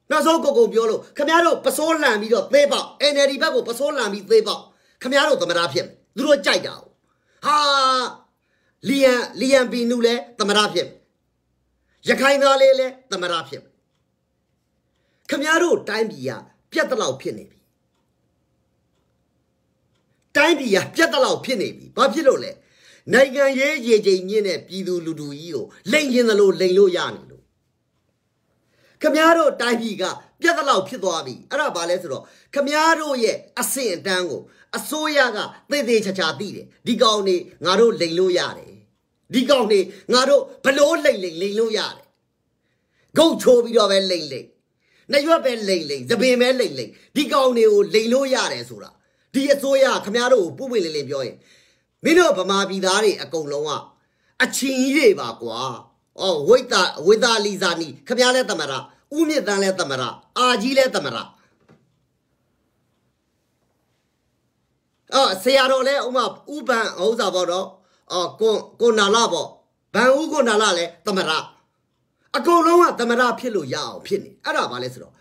နောက်ဆုံးကိုကိုပြောလို့ခင်ဗျားတို့ပစိုးလှန်ပြီးတော့သေးပေါက် NLD ဘက်ကိုပစိုးလှန်ပြီးသေးပေါက်ခင်ဗျားတို့သမရာဖြစ်မယ်သူတို့ကြိုက်တာဟာလီယန်လီယန်ပီနူလည်းသမရာဖြစ်မယ်ရခိုင်သားလေးလည်းသမရာဖြစ်မယ်ခင်ဗျားတို့တိုင်းပြည်ကပြတ်တလောက်ဖြစ်နေပြီတိုင်းပြည်ကပြတ်တလောက်ဖြစ်နေပြီဘာဖြစ်လို့လဲနိုင်ငံရေးရေချိန်ညင်းတဲ့ပြည်သူလူထုကြီးကိုလိန်ကျင်သလိုလိန်လို့ရနေလို့ခမည်းတော်တိုင်းပြည်ကပြတ်တလောက်ဖြစ်သွားပြီအဲ့ဒါဘာလဲဆိုတော့ခမည်းတော်ရဲ့အဆင့်အတန်းကိုအစိုးရကသေသေးချာချာသိတယ်ဒီကောင်နေငါတို့လိန်လို့ရတယ်ဒီကောင်နေငါတို့ဘလို့လိန်လိန်လိန်လို့ရတယ်ဂုတ်ချိုးပြီးတော့ပဲလိန်လိန်နှရွက်ပဲလိန်လိန်သပင်ပဲလိန်လိန်ဒီကောင်တွေကိုလိန်လို့ရတယ်ဆိုတာဒီအစိုးရခမားတို့ကိုပွင့်ပွင့်လင်းလင်းပြောရင်မင်းတို့ဗမာပြည်သားတွေအကုန်လုံးကအချင်းကြီးတွေပါကွာ။အော်ဝိတာဝိတာလီဇာနီခမားလဲသမရဥမြင့်တန်းလဲသမရအာကြီးလဲသမရအော်ဆရာတော်လဲဥမဥပန်ဥစ္စာပေါ့တော့အော်ကိုကိုနာလာပေါ့ဗန်ဦးကိုနာလာလဲသမရအကုန်လုံးကသမရဖြစ်လို့ရအောင်ဖြစ်နေအဲ့ဒါဘာလဲဆိုတော့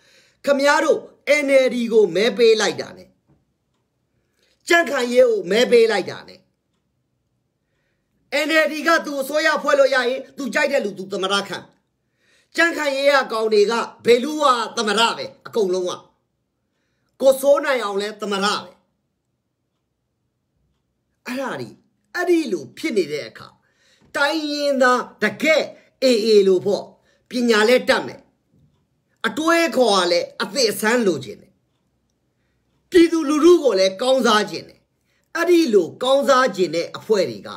ခမ ्या တို့ NLD ကိုမဲပေးလိုက်တာ ਨੇ ကြန့်ခိုင်ရေးကိုမဲပေးလိုက်တာနဲ့ NLD ကသူ့အစိုးရဖွဲ့လို့ရရင်သူကြိုက်တဲ့လူသူသမရခံကြန့်ခိုင်ရေးကကောင်တွေကဘယ်လူကသမရပဲအကုန်လုံးကကိုစိုးနိုင်အောင်လဲသမရပဲအဲ့ဒါဒီအဲ့ဒီလိုဖြစ်နေတဲ့အခါတိုင်းရင်းသားတကယ်အေအေလို့ပေါ့ပညာလဲတတ်မယ်အတွေးခေါ်ရလဲအသက်အဆန်းလိုချင်တယ်ပြည်သူလူထုကိုလည်းကောင်းစားခြင်းတယ်အဲ့ဒီလိုကောင်းစားခြင်းတဲ့အဖွဲ့တွေက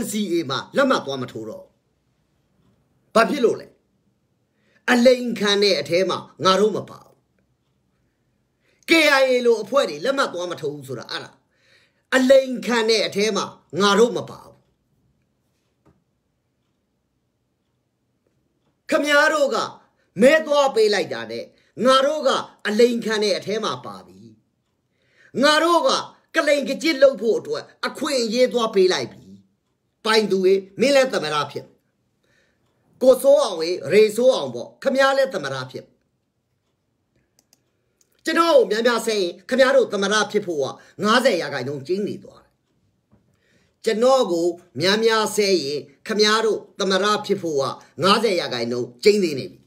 NCA မှာလက်မှတ်သွားမထိုးတော့ဘာဖြစ်လို့လဲအလိန်ခံတဲ့အထဲမှာငါတို့မပါဘူး KIA လိုအဖွဲ့တွေလက်မှတ်သွားမထိုးဘူးဆိုတာအဲ့ဒါအလိန်ခံတဲ့အထဲမှာငါတို့မပါဘူးခမည်းတော်ကမဲသွားပေးလိုက်တာနဲ့ငါတို့ကအလိန်ခံတဲ့အထဲမှာပါပြီငါတို့ကကလိန်ကကြစ်လုပ်ဖို့အတွက်အခွင့်အရေးသွားပေးလိုက်ပြီပိုင်သူရေမင်းလည်းသမရဖြစ်ကိုစိုးအောင်ရေရေစိုးအောင်ပေါ့ခမရလည်းသမရဖြစ်ကျွန်တော်ကိုများများဆဲရင်ခမရတို့သမရဖြစ်ဖို့က90ရာခိုင်နှုန်းကျင်းနေသွားတယ်ကျွန်တော်ကိုများများဆဲရင်ခမရတို့သမရဖြစ်ဖို့က90ရာခိုင်နှုန်းကျင်းနေနေပြီ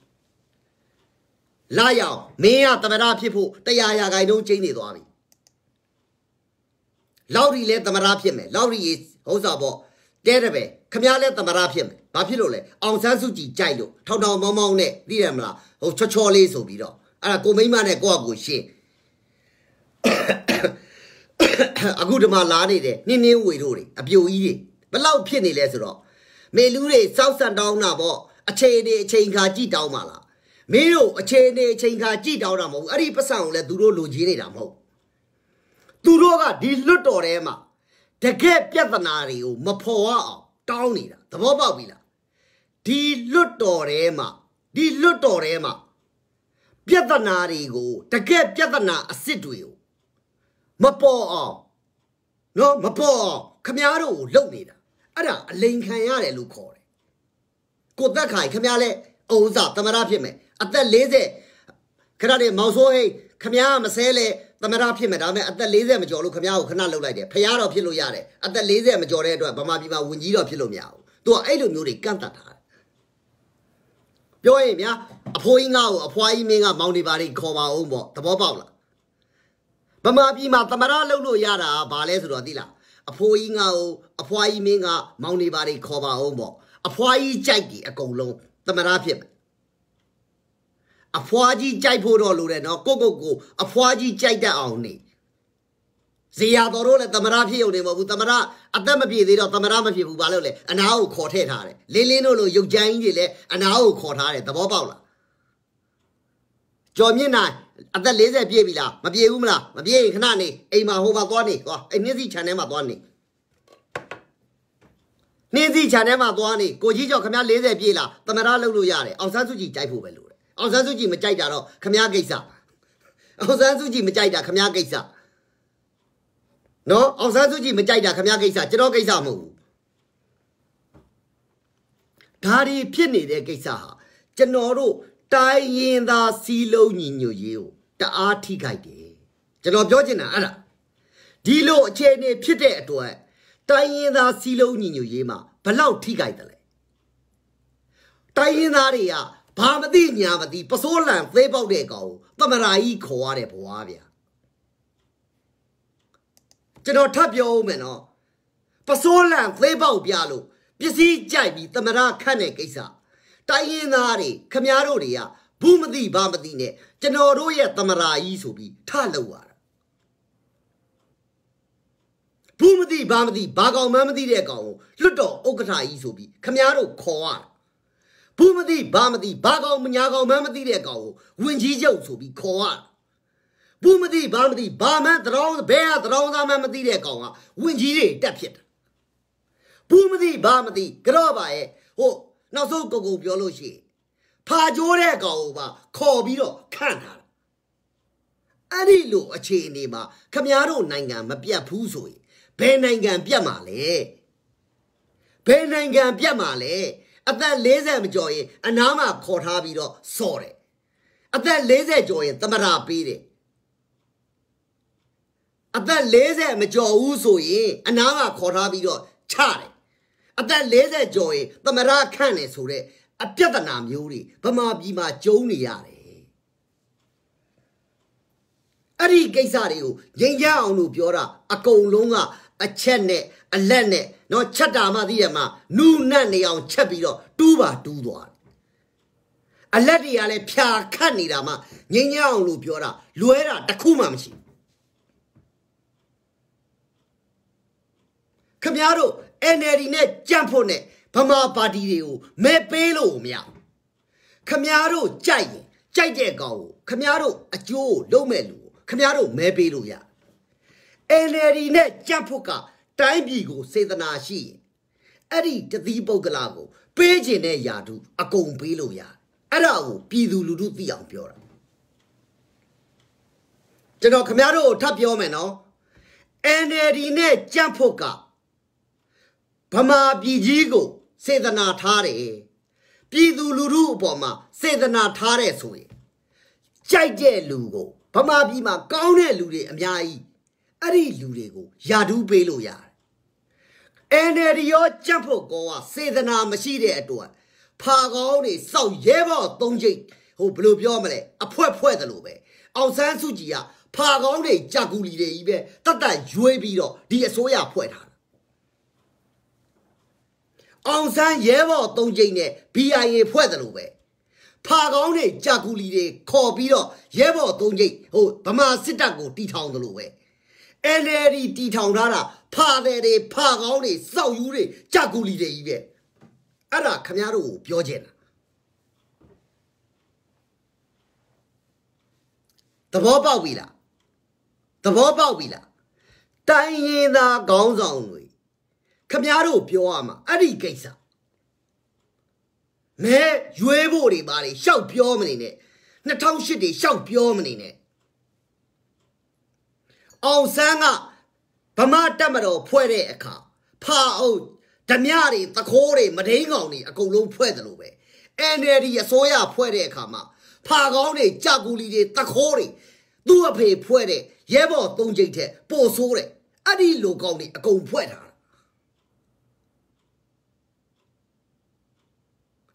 လာရောက်မင်းကသမရဖြစ်ဖို့100ရာခိုင်နှုန်းကျင်းနေသွားပြီလောက်ရီလဲသမရာဖြစ်မယ်လောက်ရီရေဟုတ်စားပေါ့တဲတယ်ပဲခမရလဲသမရာဖြစ်မယ်ဘာဖြစ်လို့လဲအောင်ဆန်းစုကြည်ကြိုက်လို့ထောင်ထောင်မောင်းမောင်းနဲ့သိတယ်မလားဟိုချောချောလေးဆိုပြီးတော့အဲ့ဒါကိုမိမနဲ့ကိုယ့်အကူရှင်းအခုဒီမှာလာနေတယ်နင်းနင်းဝေတို့တွေအပြိုကြီးတွေဘလောက်ဖြစ်နေလဲဆိုတော့မေလူတွေစောက်ဆန်တောင်းတာပေါ့အချိန်နေအချိန်ခါကြည်တောင်းပါလားမင်းတို့အချိန်နေအချိန်ခါကြည်တောင်းတာမဟုတ်အဲ့ဒီပတ်စံကိုလည်းသူတို့လိုချင်နေတာမဟုတ်သူတို့ကဒီလွတ်တော်ထဲမှာတကယ်ပြဿနာတွေကိုမဖော်ရအောင်တောင်းနေတာသဘောပေါက်ပြီလားဒီလွတ်တော်ထဲမှာဒီလွတ်တော်ထဲမှာပြဿနာတွေကိုတကယ်ပြဿနာအစ်စ်တွေကိုမပေါ်အောင်နော်မပေါ်အောင်ခမားတို့ကိုလုံနေတာအဲ့ဒါအလိန်ခံရတယ်လို့ခေါ်တယ်ကိုသက်ခိုင်ခမားလဲအုံးစားသမရဖြစ်မယ်အသက်40ခဏတည်းမောင်စိုးဟိခမားကမဆဲလဲသမရဖြစ်မယ်ဒါပေမဲ့အသက်40မကျော်လို့ခမရကိုခဏလှုပ်လိုက်တယ်ဖရားတော့ဖြစ်လို့ရတယ်အသက်40မကျော်တဲ့အတွက်ဗမာပြည်မှာဝင်ကြီးတော့ဖြစ်လို့မရဘူးသူကအဲ့လိုမျိုးတွေကန့်တတ်တာပြောရင်ဗျာအဖိုးကြီးငါ့ကိုအဖွားကြီးမင်းကမောင်းနေပါလိခေါ်ပါအောင်ပေါ့သဘောပေါက်လားဗမာပြည်မှာသမရလှုပ်လို့ရတာဘာလဲဆိုတော့သိလားအဖိုးကြီးငါ့ကိုအဖွားကြီးမင်းကမောင်းနေပါလိခေါ်ပါအောင်ပေါ့အဖွားကြီးကြိုက်တယ်အကုန်လုံးသမရဖြစ်မယ်အဖွားကြီးကြိုက်ဖို့တော့လိုတယ်နော်ကိုကိုကို အဖွားကြီးကြိုက်တတ်အောင်နေဇေယျတော်တို့လည်းသမရဖြစ်ုံနေမဟုတ်ဘူးသမရအသက်မပြေသေးတော့သမရမဖြစ်ဘူးဘာလို့လဲအနာကိုခေါ်ထည့်ထားတယ်လင်းလင်းတို့လိုရုပ်ကြိုင်းကြီးတွေလည်းအနာကိုခေါ်ထားတယ်သဘောပေါက်လားကျော်မြင့်နိုင်အသက်40ပြည့်ပြီလားမပြေဘူးမလားမပြေရင်ခဏနေအိမ်မှာဟိုဘက်သွားနေဟောအိမ်မျက်စိခြံထဲမှာသွားနေနေစီခြံထဲမှာသွားနေကိုကြီးကျော်ခမ40ပြည့်လားသမရလောက်လို့ရတယ်အောင်ဆန်းစုကြည်ကြိုက်ဖို့ပဲလို့အောင်ဆန်းစုကြည်မကြိုက်တာတော့ခမားကိစ္စအောင်ဆန်းစုကြည်မကြိုက်တာခမားကိစ္စနော်အောင်ဆန်းစုကြည်မကြိုက်တာခမားကိစ္စကျွန်တော်ကိစ္စမဟုတ်ဘူးဒါတွေဖြစ်နေတဲ့ကိစ္စဟာကျွန်တော်တို့တိုင်းရင်သာစီလုံးညီညွတ်ရေးကိုတအားထိခိုက်တယ်ကျွန်တော်ပြောချင်တာအဲ့ဒါဒီလိုအခြေအနေဖြစ်တဲ့အတွက်တိုင်းရင်သာစီလုံးညီညွတ်ရေးမှာဘလောက်ထိခိုက်တယ်လဲတိုင်းရင်သားတွေကဘာမသိညာမသိပစိုးလန်သေးပေါက်တဲ့ကောင်ကိုသမရာကြီးခေါ်ရတယ်ဘွားဗျာကျွန်တော်ထပ်ပြောဦးမယ်နော်ပစိုးလန်သေးပေါက်ပြလို့ပစ္စည်းကြိုက်ပြီးသမရာခတ်တဲ့ကိစ္စတိုင်းရင်းသားတွေခမားတို့တွေကဘူးမသိဘာမသိနဲ့ကျွန်တော်တို့ရဲ့သမရာကြီးဆိုပြီးထလောက်ရတာဘူးမသိဘာမသိဘာကောင်မှမသိတဲ့ကောင်ကိုလွတ်တော်ဥက္ကဋ္ဌကြီးဆိုပြီးခမားတို့ခေါ်ရတာဘူးမသိဘာမသိဘာကောင်မညာကောင်မှမသိတဲ့ကောင်ကိုဝင်ကြီးချုပ်ဆိုပြီးခေါ်ရဘူးမသိဘာမသိဘာမှတရောင်းဘဲကတရောင်းသားမှမသိတဲ့ကောင်ကဝင်ကြီးတွေတက်ဖြစ်တာဘူးမသိဘာမသိကြော့ပါရဲ့ဟိုနောက်ဆုံးကိုကိုပြောလို့ရှိရင်ဖာကြိုးတဲ့ကောင်ကိုပါခေါ်ပြီးတော့ခန့်ထားတာအဲ့ဒီလိုအခြေအနေမှာခမည်းတော်နိုင်ငံမပြတ်ဘူးဆိုရင်ဘယ်နိုင်ငံပြတ်မှာလဲဘယ်နိုင်ငံပြတ်မှာလဲအသက်40မကျော်ရင် အနားမှာခေါ်ထားပြီးတော့စော်တယ်အသက်40ကျော်ရင် သမရာပေးတယ်အသက်40မကျော်ဘူးဆိုရင်အနားမှာခေါ်ထားပြီးတော့ချတယ်အသက်40ကျော်ရင်သမရာခန့်တယ်ဆိုတော့အပြဿနာမျိုးတွေဗမာပြည်မှာကျုံနေရတယ်အဲ့ဒီကိစ္စတွေကိုငြိမ်းချအောင်လို့ပြောတာအကုန်လုံးကအချက်နဲ့အလက်နဲ့နော်ချက်တာမှသိရမှာနူးနတ်နေအောင်ချက်ပြီးတော့တူးပါတူးသွားတယ်အလက်တွေကလည်းဖြာခတ်နေတာမှငိမ့်ညောင်းလို့ပြောတာလွဲတာတခုမှမရှိခမရတို့ NLD နဲ့ကြံ့ဖို့နဲ့ဗမာပါတီတွေကိုမဲပေးလို့မရခမရတို့ကြိုက်ရင်ကြိုက်တဲ့ကောင်ကိုခမရတို့အကျိုးလုံးမဲ့လူကိုခမရတို့မဲပေးလို့ရ NLD နဲ့ကြံ့ဖို့ကတိုင်းပြည်ကိုစေတနာရှိရင်အဲ့ဒီတတိပုဂ္ဂလကိုပေးခြင်းတဲ့ယာတုအကုန်ပေးလို့ရအဲ့ဒါကိုပြည်သူလူထုသိအောင်ပြောတာကျွန်တော်ခမားတို့ထပ်ပြောမယ်နော် NLD နဲ့ကြံ့ဖို့ကဗမာပြည်ကြီးကို စေတနာထားတယ်ပြည်သူလူထုအပေါ်မှာစေတနာထားတဲ့ဆိုရင်ကြိုက်တဲ့လူကိုဗမာပြည်မှာကောင်းတဲ့လူတွေအများကြီးအဲ့ဒီလူတွေကိုယာဒူးပေးလို့ရတယ်အန်တယ်ရောကြက်ဖို့ကောကစေတနာမရှိတဲ့အတွက်ဖာကောင်းတွေစောက်ရဲဘော်သုံးချိတ်ဟိုဘယ်လိုပြောမလဲအဖွဲဖွဲတယ်လို့ပဲအောင်ဆန်းစုကြည်ကဖာကောင်းတွေကြကူလီတွေကြီးပဲတတ်တတ်ရွေးပြီးတော့ဒီအစိုးရဖွဲ့ထားတာအောင်ဆန်းရဲဘော်သုံးချိတ်နဲ့ BIA ဖွဲ့တယ်လို့ပဲဖာကောင်းတွေကြကူလီတွေခေါ်ပြီးတော့ရဲဘော်သုံးချိတ်ဟိုဗမာစစ်တပ်ကိုတီထောင်တယ်လို့ပဲ NLD တီထောင်ထားတာဖာတယ်တွေဖာကောင်းတွေစောက်ယူတွေကြကူလီတွေကြီးပဲအဲ့ဒါခမည်းတော်ကိုပြောချင်တာသဘောပေါက်ပြီလားသဘောပေါက်ပြီလားတိုင်းရင်သာခေါင်းဆောင်တွေခမည်းတော်ပြောရမှာအဲ့ဒီကိစ္စမဲရွေးဖို့တွေပါလေရှောက်ပြောမနေနဲ့2008တွေရှောက်ပြောမနေနဲ့အောင်ဆန်းကဗမာတက်မတော် ဖွဲ့တဲ့အခါဖာအုပ်ဓမြတွေသခိုးတွေမဒိန်ကောင်တွေအကုန်လုံးဖွဲ့တယ်လို့ပဲ NLD အစိုးရဖွဲ့တဲ့အခါမှာဖာကောင်းတွေကြာကူလီတွေသခိုးတွေသူ့အဖေဖွဲ့တဲ့ရဲဘော်သုံးကြိတ်ထက်ပိုဆိုးတယ်အဲ့ဒီလူကောင်တွေအကုန်ဖွဲ့တာ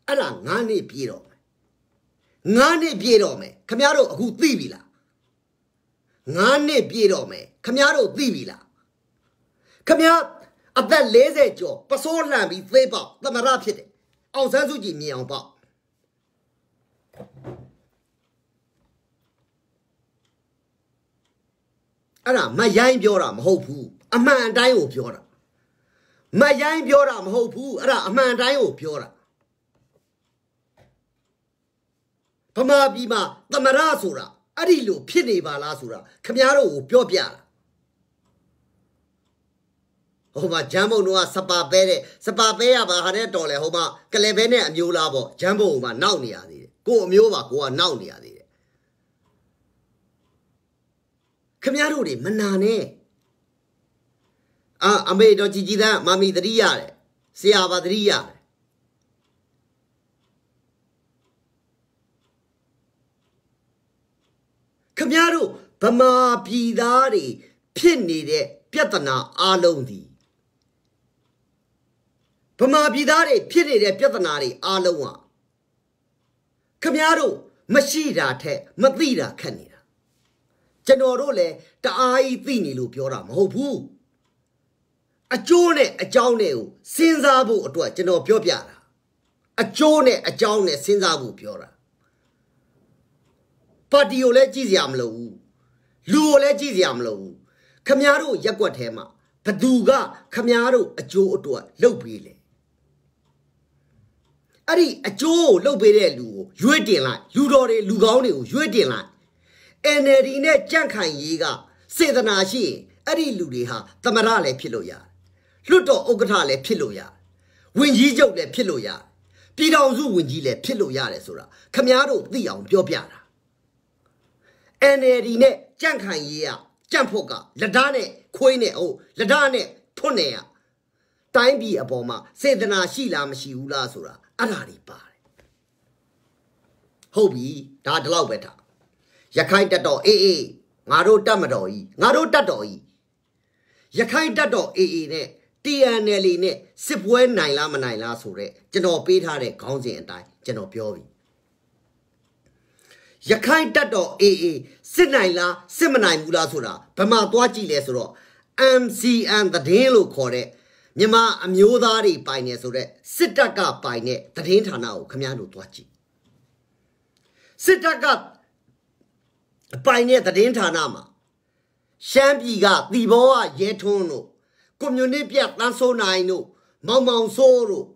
အဲ့ဒါငါးနှစ်ပြည့်တော့မယ်ငါးနှစ်ပြည့်တော့မယ်ခမရတို့အခုသိပြီလား9နှစ်ပြည့်တော့မယ်ခမရတို့သိပြီလားခမရအသက်40ကျော်ပစိုးလှန်ပြီးသေးပေါက်သမရဖြစ်တယ်အောင်ဆန်းစုကြည်မြင်အောင်ပေါ့အဲ့ဒါမယိုင်းပြောတာမဟုတ်ဘူးအမှန်အတိုင်းကိုပြောတာမယိုင်းပြောတာမဟုတ်ဘူးအဲ့ဒါအမှန်အတိုင်းကိုပြောတာဗမာပြည်မှာသမရဆိုတာအဲ့ဒီလိုဖြစ်နေပါလားဆိုတာခမားတို့ကိုပြောပြတာဟိုမှာဂျမ်းဘုံတို့ကစပါပဲတဲ့စပါပဲရပါဟာတဲ့တော်လေဟိုမှာကလဲပဲနဲ့အမျိုးလားပေါ့ဂျမ်းဘုံဟိုမှာနောက်နေရသေးတယ်ကိုအမျိုးပါကိုကနောက်နေရသေးတယ်ခမားတို့တွေမနာနဲ့အာအမေတော်ကြည်ကြည်သားမမီတရိရတယ်ဆရာပါတရိရတယ်ခင်ဗျားတို့ဗမာပြည်သားတွေဖြစ်နေတဲ့ပြဿနာအလုံးသည်ဗမာပြည်သားတွေဖြစ်နေတဲ့ပြဿနာတွေအလုံးဟာခင်ဗျားတို့မရှိတာထက်မသိတာခက်နေတာကျွန်တော်တို့လည်းတအားကြီးသိနေလို့ပြောတာမဟုတ်ဘူးအကျိုးနဲ့အကြောင်းနဲ့ကိုစဉ်းစားဖို့အတွက်ကျွန်တော်ပြောပြတာအကျိုးနဲ့အကြောင်းနဲ့စဉ်းစားဖို့ပြောတာပါတီကိုလည်းကြည့်စရာမလိုဘူးလူကိုလည်းကြည့်စရာမလိုဘူးခမားတို့ရက်ွက်ထဲမှာဘသူက ခမားတို့အကျိုးအတွက်လှုပ်ပေးလေအဲ့ဒီအကျိုးကိုလှုပ်ပေးတဲ့လူကိုရွေ့တင်လိုက်လူတော်တွေလူကောင်းတွေကိုရွေ့တင်လိုက် NLD နဲ့ကြန့်ခိုင်ရေးကစေတနာရှိရင်အဲ့ဒီလူတွေဟာတမရလည်းဖြစ်လို့ရလွတ်တော်ဥက္ကဋ္ဌလည်းဖြစ်လို့ရဝင်ကြီးချုပ်လည်းဖြစ်လို့ရပြည်တော်စုဝင်ကြီးလည်းဖြစ်လို့ရတယ်ဆိုတာခမားတို့သိအောင်ပြောပြတာ NLD နဲ့ကြန့်ခိုင်ရေးရကြန့်ဖို့ကလက်ဒါနဲ့ခွေးနဲ့ဟုတ်လက်ဒါနဲ့ထွတ်နေရတိုင်းပြည်အပေါ်မှာစေတနာရှိလားမရှိဘူးလားဆိုတာအဲ့ဒါတွေပါတယ်ဟုတ်ပြီဒါဒီလောက်ပဲထားရခိုင်တက်တော်အေးအေးငါတို့တက်မတော်ကြီးငါတို့တက်တော်ကြီးရခိုင်တက်တော်အေးအေးနဲ့ TNL နဲ့စစ်ပွဲနိုင်လားမနိုင်လားဆိုတော့ကျွန်တော်ပေးထားတဲ့ခေါင်းစဉ်အတိုင်းကျွန်တော်ပြောပြီရခိုင်တပ်တော် AA စစ်နိုင်လားစစ်မနိုင်ဘူးလားဆိုတာဘယ်မှာသွားကြည့်လဲဆိုတော့ MCN သတင်းလို့ခေါ်တဲ့မြန်မာအမျိုးသားတွေပိုင်နေဆိုတော့စစ်တပ်ကပိုင်တဲ့သတင်းဌာနကိုခင်ဗျားတို့သွားကြည့်စစ်တပ်ကပိုင်တဲ့သတင်းဌာနမှာရှမ်းပြည်ကတီဘောကရဲထွန်းတို့ကွန်မြူနတီပြတ်တန်းစိုးနိုင်တို့မောင်မောင်စိုးတို့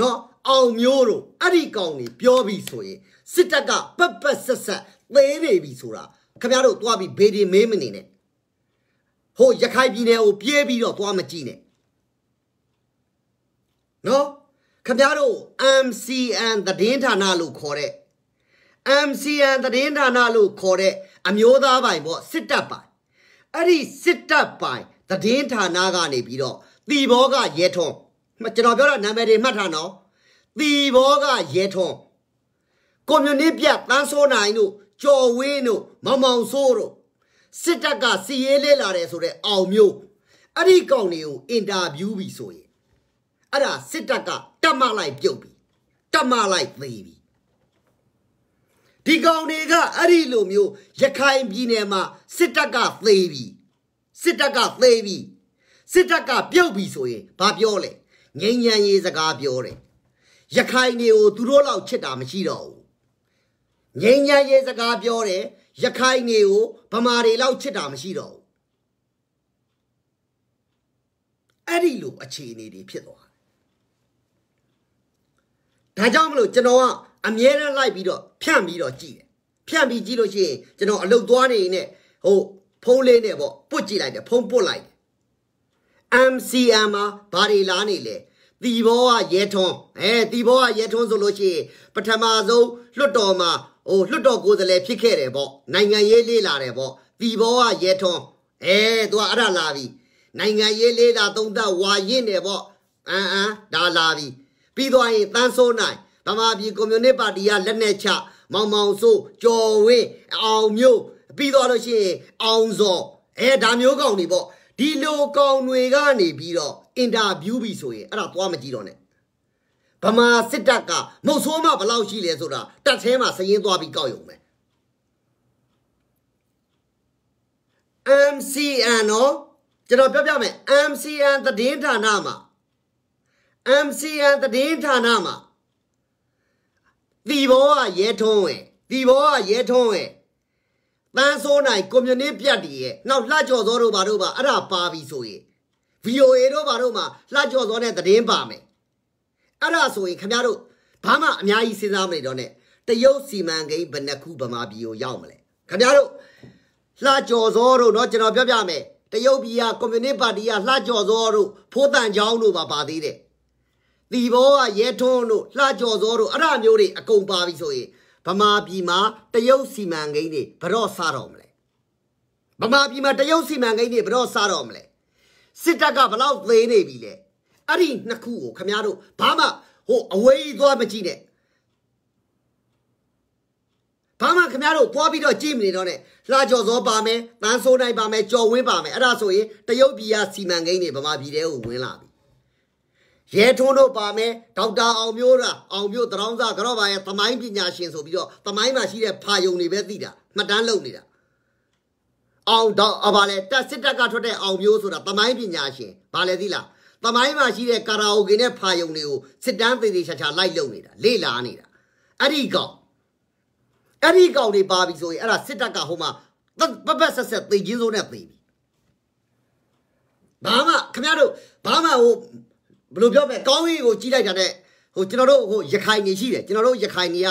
နော်အောင်မျိုးတို့အဲ့ဒီကောင်တွေပြောပြီဆိုရင်စစ်တပ်ကပက်ပက်ဆက်ဆက်သေးနေပြီဆိုတာခင်ဗျားတို့သွားပြီးဘေဒီမေးမနေနဲ့ဟိုရခိုင်ပြည်နယ်ကိုပြေးပြီးတော့သွားမကြည့်နဲ့နော်ခင်ဗျားတို့ MCN သတင်းဌာနလို့ခေါ်တဲ့ MCN သတင်းဌာနလို့ခေါ်တဲ့အမျိုးသားပိုင်ပေါ့စစ်တပ်ပိုင်အဲ့ဒီစစ်တပ်ပိုင်သတင်းဌာနကနေပြီးတော့တီဘောကရဲထုံးကျွန်တော်ပြောတာနာမည်တွေမှတ်ထားနော်တီဘောကရဲထွန်းကွန်မြူနီပြတ်တန်းစိုးနိုင်တို့ကျော်ဝင်းတို့မောင်မောင်စိုးတို့စစ်တပ်ကစီရေးလေးလာတယ်ဆိုတဲ့အောင်မျိုးအဲ့ဒီကောင်တွေကိုအင်တာဗျူးပြီဆိုရင်အဲ့ဒါစစ်တပ်ကတတ်မလိုက်ပြုတ်ပြီတတ်မလိုက်သေးပြီဒီကောင်တွေကအဲ့ဒီလိုမျိုးရခိုင်ပြည်နယ်မှာစစ်တပ်ကသေးပြီစစ်တပ်ကသေးပြီစစ်တပ်ကပြုတ်ပြီဆိုရင်ဘာပြောလဲငိမ့်ညံရေးစကားပြောတယ်ရခိုင်တွေကိုသူတို့လောက်ချစ်တာမရှိတော့ဘူးငိမ့်ညံရေးစကားပြောတယ်ရခိုင်တွေကိုဗမာတွေလောက်ချစ်တာမရှိတော့ဘူးအဲ့ဒီလိုအခြေအနေတွေဖြစ်သွားတယ်ဒါကြောင့်မလို့ကျွန်တော်ကအမြဲတမ်းလိုက်ပြီးတော့ဖြန့်ပြီးတော့ကြည့်တယ်ဖြန့်ပြီးကြည့်လို့ရှိရင်ကျွန်တော်အလုတ်သွားနေနဲ့ဟိုဖုံးလေးနဲ့ပေါ့ပွတ်ကြည့်လိုက်တယ်ဖုံးပွတ်လိုက်တယ် MCM မှာဘာတွေလာနေလဲတီဘောကရဲထွန်းအဲတီဘောကရဲထွန်းဆိုလို့ရှိရင်ပထမဆုံးလွတ်တော်မှာဟိုလွတ်တော်ကိုယ်စားလှယ်ဖြစ်ခဲ့တယ်ပေါ့နိုင်ငံရေးလေးလာတယ်ပေါ့တီဘောကရဲထွန်းအဲသူကအဲ့ဒါလာပြီနိုင်ငံရေးလေးလာသုံးသက်ဝါရင့်တယ်ပေါ့အမ်အမ်ဒါလာပြီပြီးသွားရင်တန်းစိုးနိုင်ဗမာပြည်ကွန်မြူနစ်ပါတီကလက်နဲ့ချမောင်မောင်ဆိုးကျော်ဝင်းအောင်မျိုးပြီးသွားလို့ရှိရင်အောင်စော်အဲဒါမျိုးကောင်တွေပေါ့ဒီလိုကောင်တွေကနေပြီးတော့အင်တာဗျူးပြီဆိုရင်အဲ့ဒါသွားမကြည့်တော့နဲ့ဗမာစစ်တပ်ကမုတ်ဆိုးမဘလောက်ရှိလဲဆိုတာတက်သေးမှာစရင်သွားပြီးကောက်ရုံပဲ MCN နော်ကျွန်တော်ပြောပြမယ် MCN သတင်းဌာနမှာ MCN သတင်းဌာနမှာဒီဘောကရဲထုံးဝင်ဒီဘောကရဲထုံးဝင်တန်းစိုးနိုင်ကွန်မြူနီပြတ်တည်ရဲ့နောက်လှကြော်စောတို့ဘာတို့ပါအဲ့ဒါပါပြီဆိုရင် VOA တို့ဘာတို့မှလှကြော်စောနဲ့သတင်းပါမယ်အဲ့ဒါဆိုရင်ခင်ဗျားတို့ဘာမှအများကြီးစဉ်းစားမနေတော့နဲ့တရုတ်စီမံကိန်းဘယ်နှခုဗမာပြည်ကိုရောက်မလဲခင်ဗျားတို့လှကြော်စောတို့เนาะကျွန်တော်ပြောပြမယ်တရုတ်ပြည်ကကွန်မြူနစ်ပါတီကလှကြော်စောတို့ဖိုးတန်ချောင်းတို့ပါပါသေးတယ်တီဘောကရဲထွန်းတို့လှကြော်စောတို့အဲ့ဒါမျိုးတွေအကုန်ပါပြီဆိုရင်ဗမာပြည်မှာတရုတ်စီမံကိန်းတွေဘရော့စတော့မလဲဗမာပြည်မှာတရုတ်စီမံကိန်းတွေဘရော့စတော့မလဲစစ်တပ်ကဘလောက်သေးနေပြီလဲအဲ့ဒီနှစ်ခုကိုခမရတို့ဘာမှဟိုအဝေးသွားမကြည့်နဲ့ဘာမှခမရတို့သွားပြီးတော့ကြည့်မနေတော့နဲ့လှကြော်စောပါမယ်တန်းဆိုးနိုင်ပါမယ်ကြော်ဝင်းပါမယ်အဲ့ဒါဆိုရင်တရုတ်ပြည်ကစီမံကိန်းတွေဗမာပြည်ထဲကိုဝင်လာပြီရဲထွန်းတို့ပါမယ်ဒေါက်တာအောင်မျိုးတာအောင်မျိုးတရောင်းစားကတော့ပါရဲ့သမိုင်းပညာရှင်ဆိုပြီးတော့သမိုင်းမှာရှိတဲ့ဖာယုံတွေပဲသိတာမှတ်တမ်းလုပ်နေတာအောင်တော့အပါလဲတက်စစ်တက်ကထွက်တဲ့အောင်မျိုးဆိုတာသမိုင်းပညာရှင်ဘာလဲသိလားသမိုင်းမှာရှိတဲ့ကာရာအိုကေနဲ့ဖာယုံတွေကိုစစ်တမ်းသေးသေးချာချာလိုက်လုပ်နေတာလေ့လာနေတာအဲ့ဒီကောင်အဲ့ဒီကောင်တွေပါပြီဆိုရင်အဲ့ဒါစစ်တပ်ကဟိုမှာပပဆက်ဆက်သိချင်းစိုးနဲ့သိပြီဘာမှခင်ဗျားတို့ဘာမှဟိုဘယ်လိုပြောမလဲကောင်းကြီးကိုကြီးလိုက်တာနဲ့ဟိုကျွန်တော်တို့ဟိုရခိုင်နေရှိတယ်ကျွန်တော်တို့ရခိုင်နေက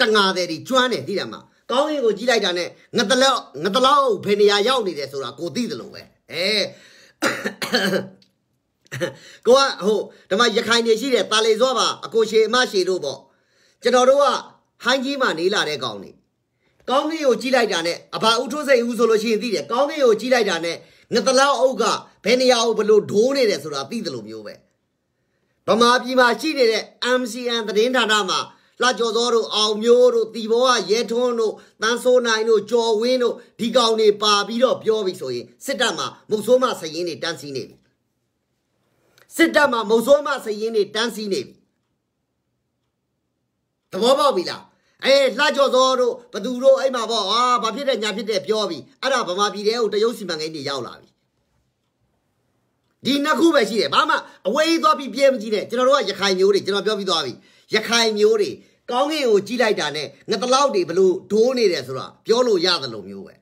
တငါတယ်တွေကျွမ်းတယ်သိတယ်မှာကောင်းကြီးကိုကြီးလိုက်တာနဲ့ငတလောက်ငတလောက်ဘယ်နေရာရောက်နေတယ်ဆိုတာကိုသိတယ်လို့ပဲအဲကိုကဟိုဒီမှာရခိုင်နေရှိတယ်တာလေစောပါအကိုရှေအမရှေတို့ပေါ့ကျွန်တော်တို့ကဟိုင်းကြီးမှာနေလာတဲ့ကောင်းကြီးကောင်းကြီးကိုကြီးလိုက်တာနဲ့အဘာဥထုစိတ်ဦးဆိုလို့ရှိရင်သိတယ်ကောင်းကြီးကိုကြီးလိုက်တာနဲ့ငတလောက်အုပ်ကဘယ်နေရာကိုဘလို့ဒိုးနေတယ်ဆိုတာသိတယ်လို့မျိုးပဲဗမာပြည်မှာရှိနေတဲ့ MCN သတင်းဌာနမှာလှကျော်စောတို့အောင်မျိုးတို့တီဘောကရဲထွန်းတို့တန်းစိုးနိုင်တို့ကျော်ဝင်းတို့ဒီကောင်တွေပါပြီးတော့ပြောပြီဆိုရင်စစ်တပ်မှာမုတ်ဆိုးမဆရင်တွေတန်းစီနေပြီစစ်တပ်မှာမုတ်ဆိုးမဆရင်တွေတန်းစီနေပြီသဘောပေါက်ပြီလားအဲလှကျော်စောတို့ဘသူတို့အဲ့မှာပေါ့ဟာဘာဖြစ်တဲ့ညာဖြစ်တဲ့ပြောပြီအဲ့ဒါဗမာပြည်တဲကိုတရုတ်စီမံကိန်းတွေရောက်လာပြီဒီနှစ်ခုပဲရှိတယ်ဘာမှအဝေးကြီးသွားပြီးပြဲမကြည့်နဲ့ကျွန်တော်တို့ကရခိုင်မျိုးတွေကျွန်တော်ပြောပြီးသွားပြီရခိုင်မျိုးတွေကောင်းကင်ကိုကြီးလိုက်တာနဲ့ငတလောက်တွေဘလို့ဒိုးနေတယ်ဆိုတာပြောလို့ရတယ်လို့မျိုးပဲ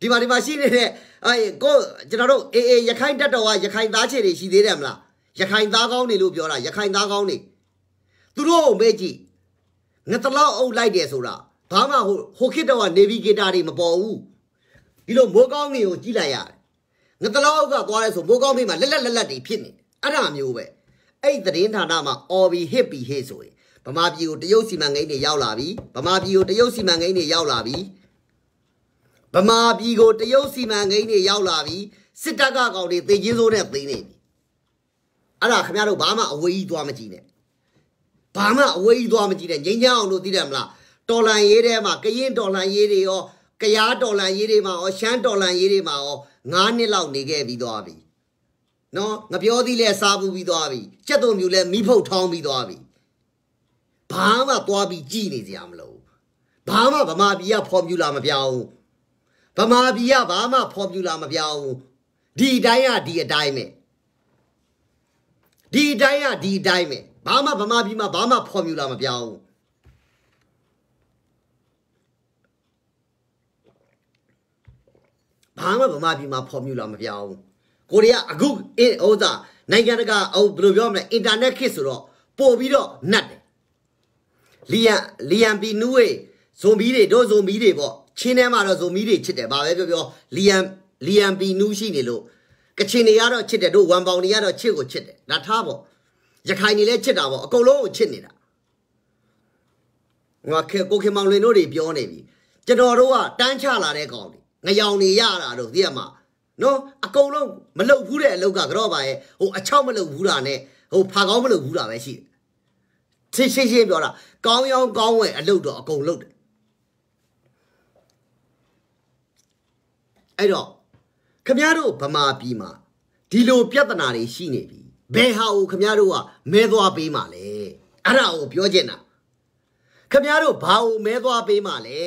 ဒီမှာဒီမှာရှိနေတဲ့အဲကိုကျွန်တော်တို့အေးအေးရခိုင်တက်တော်ကရခိုင်သားချေတွေရှိသေးတယ်မလားရခိုင်သားကောင်းတွေလို့ပြောတာရခိုင်သားကောင်းတွေသူတို့ကိုမေ့ကြည့်ငတလောက်အုပ်လိုက်တယ်ဆိုတာဘာမှဟိုဟိုခေတ်တော်က navigator တွေမပေါ်ဘူးဒီလိုမိုးကောင်းကင်ကိုကြီးလိုက်ရတယ်ငတလောက်ကသွားရဲဆိုမိုးကောင်းပြီးမှလက်လက်လက်လက်တွေဖြစ်နေအဲ့ဒါမျိုးပဲအဲ့သတင်းဌာနမှာ OB ဟစ်ပြီးဟစ်ဆိုရင်ဗမာပြည်ကိုတရုတ်စီမံကိန်းတွေရောက်လာပြီဗမာပြည်ကိုတရုတ်စီမံကိန်းတွေရောက်လာပြီဗမာပြည်ကိုတရုတ်စီမံကိန်းတွေရောက်လာပြီစစ်တပ်ကကောင်တွေသေချင်းစိုးနဲ့သိနေပြီအဲ့ဒါခင်ဗျားတို့ဘာမှအဝေးကြီးသွားမကြည့်နဲ့ဘာမှအဝေးကြီးသွားမကြည့်နဲ့ငိမ့်ချအောင်လို့သိတယ်မလားတော်လန်ရေးထဲမှာကရင်တော်လန်ရေးတွေရောကရားတော်လန်ရေးတွေမှာရောရှမ်းတော်လန်ရေးတွေမှာရော9နှစ်လောက်နေခဲ့ပြီးသွားပြီနော်ငပြောသီးလဲစားပူပြီးသွားပြီချက်တုံမျိုးလဲမိဖုတ်ထောင်းပြီးသွားပြီဘာမှသွားပြီးကြည်နေစရာမလိုဘာမှဗမာပြည်ကဖော်ပြူလာမပြောင်းဗမာပြည်ကဘာမှဖော်ပြူလာမပြောင်းဒီအတိုင်းကဒီအတိုင်းပဲဒီအတိုင်းကဒီအတိုင်းပဲဘာမှဗမာပြည်မှာဘာမှဖော်ပြူလာမပြောင်းဘာမှဗမာပြည်မှာဖော်မြူလာမပြအောင်ကိုရီးယားအခုအင်းဥစားနိုင်ငံတကာဟိုဘယ်လိုပြောမလဲအင်တာနက်ခေတ်ဆိုတော့ပို့ပြီးတော့နှက်တယ်လီယန်လီယန်ပီနူးဝေဇွန်ဘီတွေတို့ဇွန်ဘီတွေပေါ့ချင်းထဲမှာတော့ဇွန်ဘီတွေချစ်တယ်ဘာပဲပြောပြောလီယန်လီယန်ပီနူးရှိနေလို့ကချင်တွေကတော့ချစ်တယ်တို့ဝမ်ပေါင်တွေကတော့ချစ်ကိုချစ်တယ်ဒါထားပေါ့ရခိုင်တွေလည်းချစ်တာပေါ့အကုန်လုံးကိုချစ်နေတာငါခေကိုခင်မောင်လင်တို့တွေပြောနေပြီကျွန်တော်တို့ကတန်းချလာတဲ့ကောင်ငရောင်နေရတာတို့သိရမှာနော်အကုန်လုံးမလုတ်ဘူးတဲ့အလုပ်ကကတော့ပါရဲ့ဟိုအချောက်မလုတ်ဘူးတာနဲ့ဟိုဖာကောင်းမလုတ်ဘူးတာပဲရှိတယ်ရှင်းရှင်းပြောတာကောင်းရောင်းကောင်းဝယ်အလုပ်တော့အကုန်လုတ်တယ်အဲ့တော့ခမရတို့ဗမာပြည်မှာဒီလိုပြဿနာတွေရှိနေပြီဘယ်ဟာကိုခမရတို့ကမဲသွားပေးမှာလဲအဲ့ဒါကိုပြောချင်တာခမရတို့ဘာကိုမဲသွားပေးမှာလဲ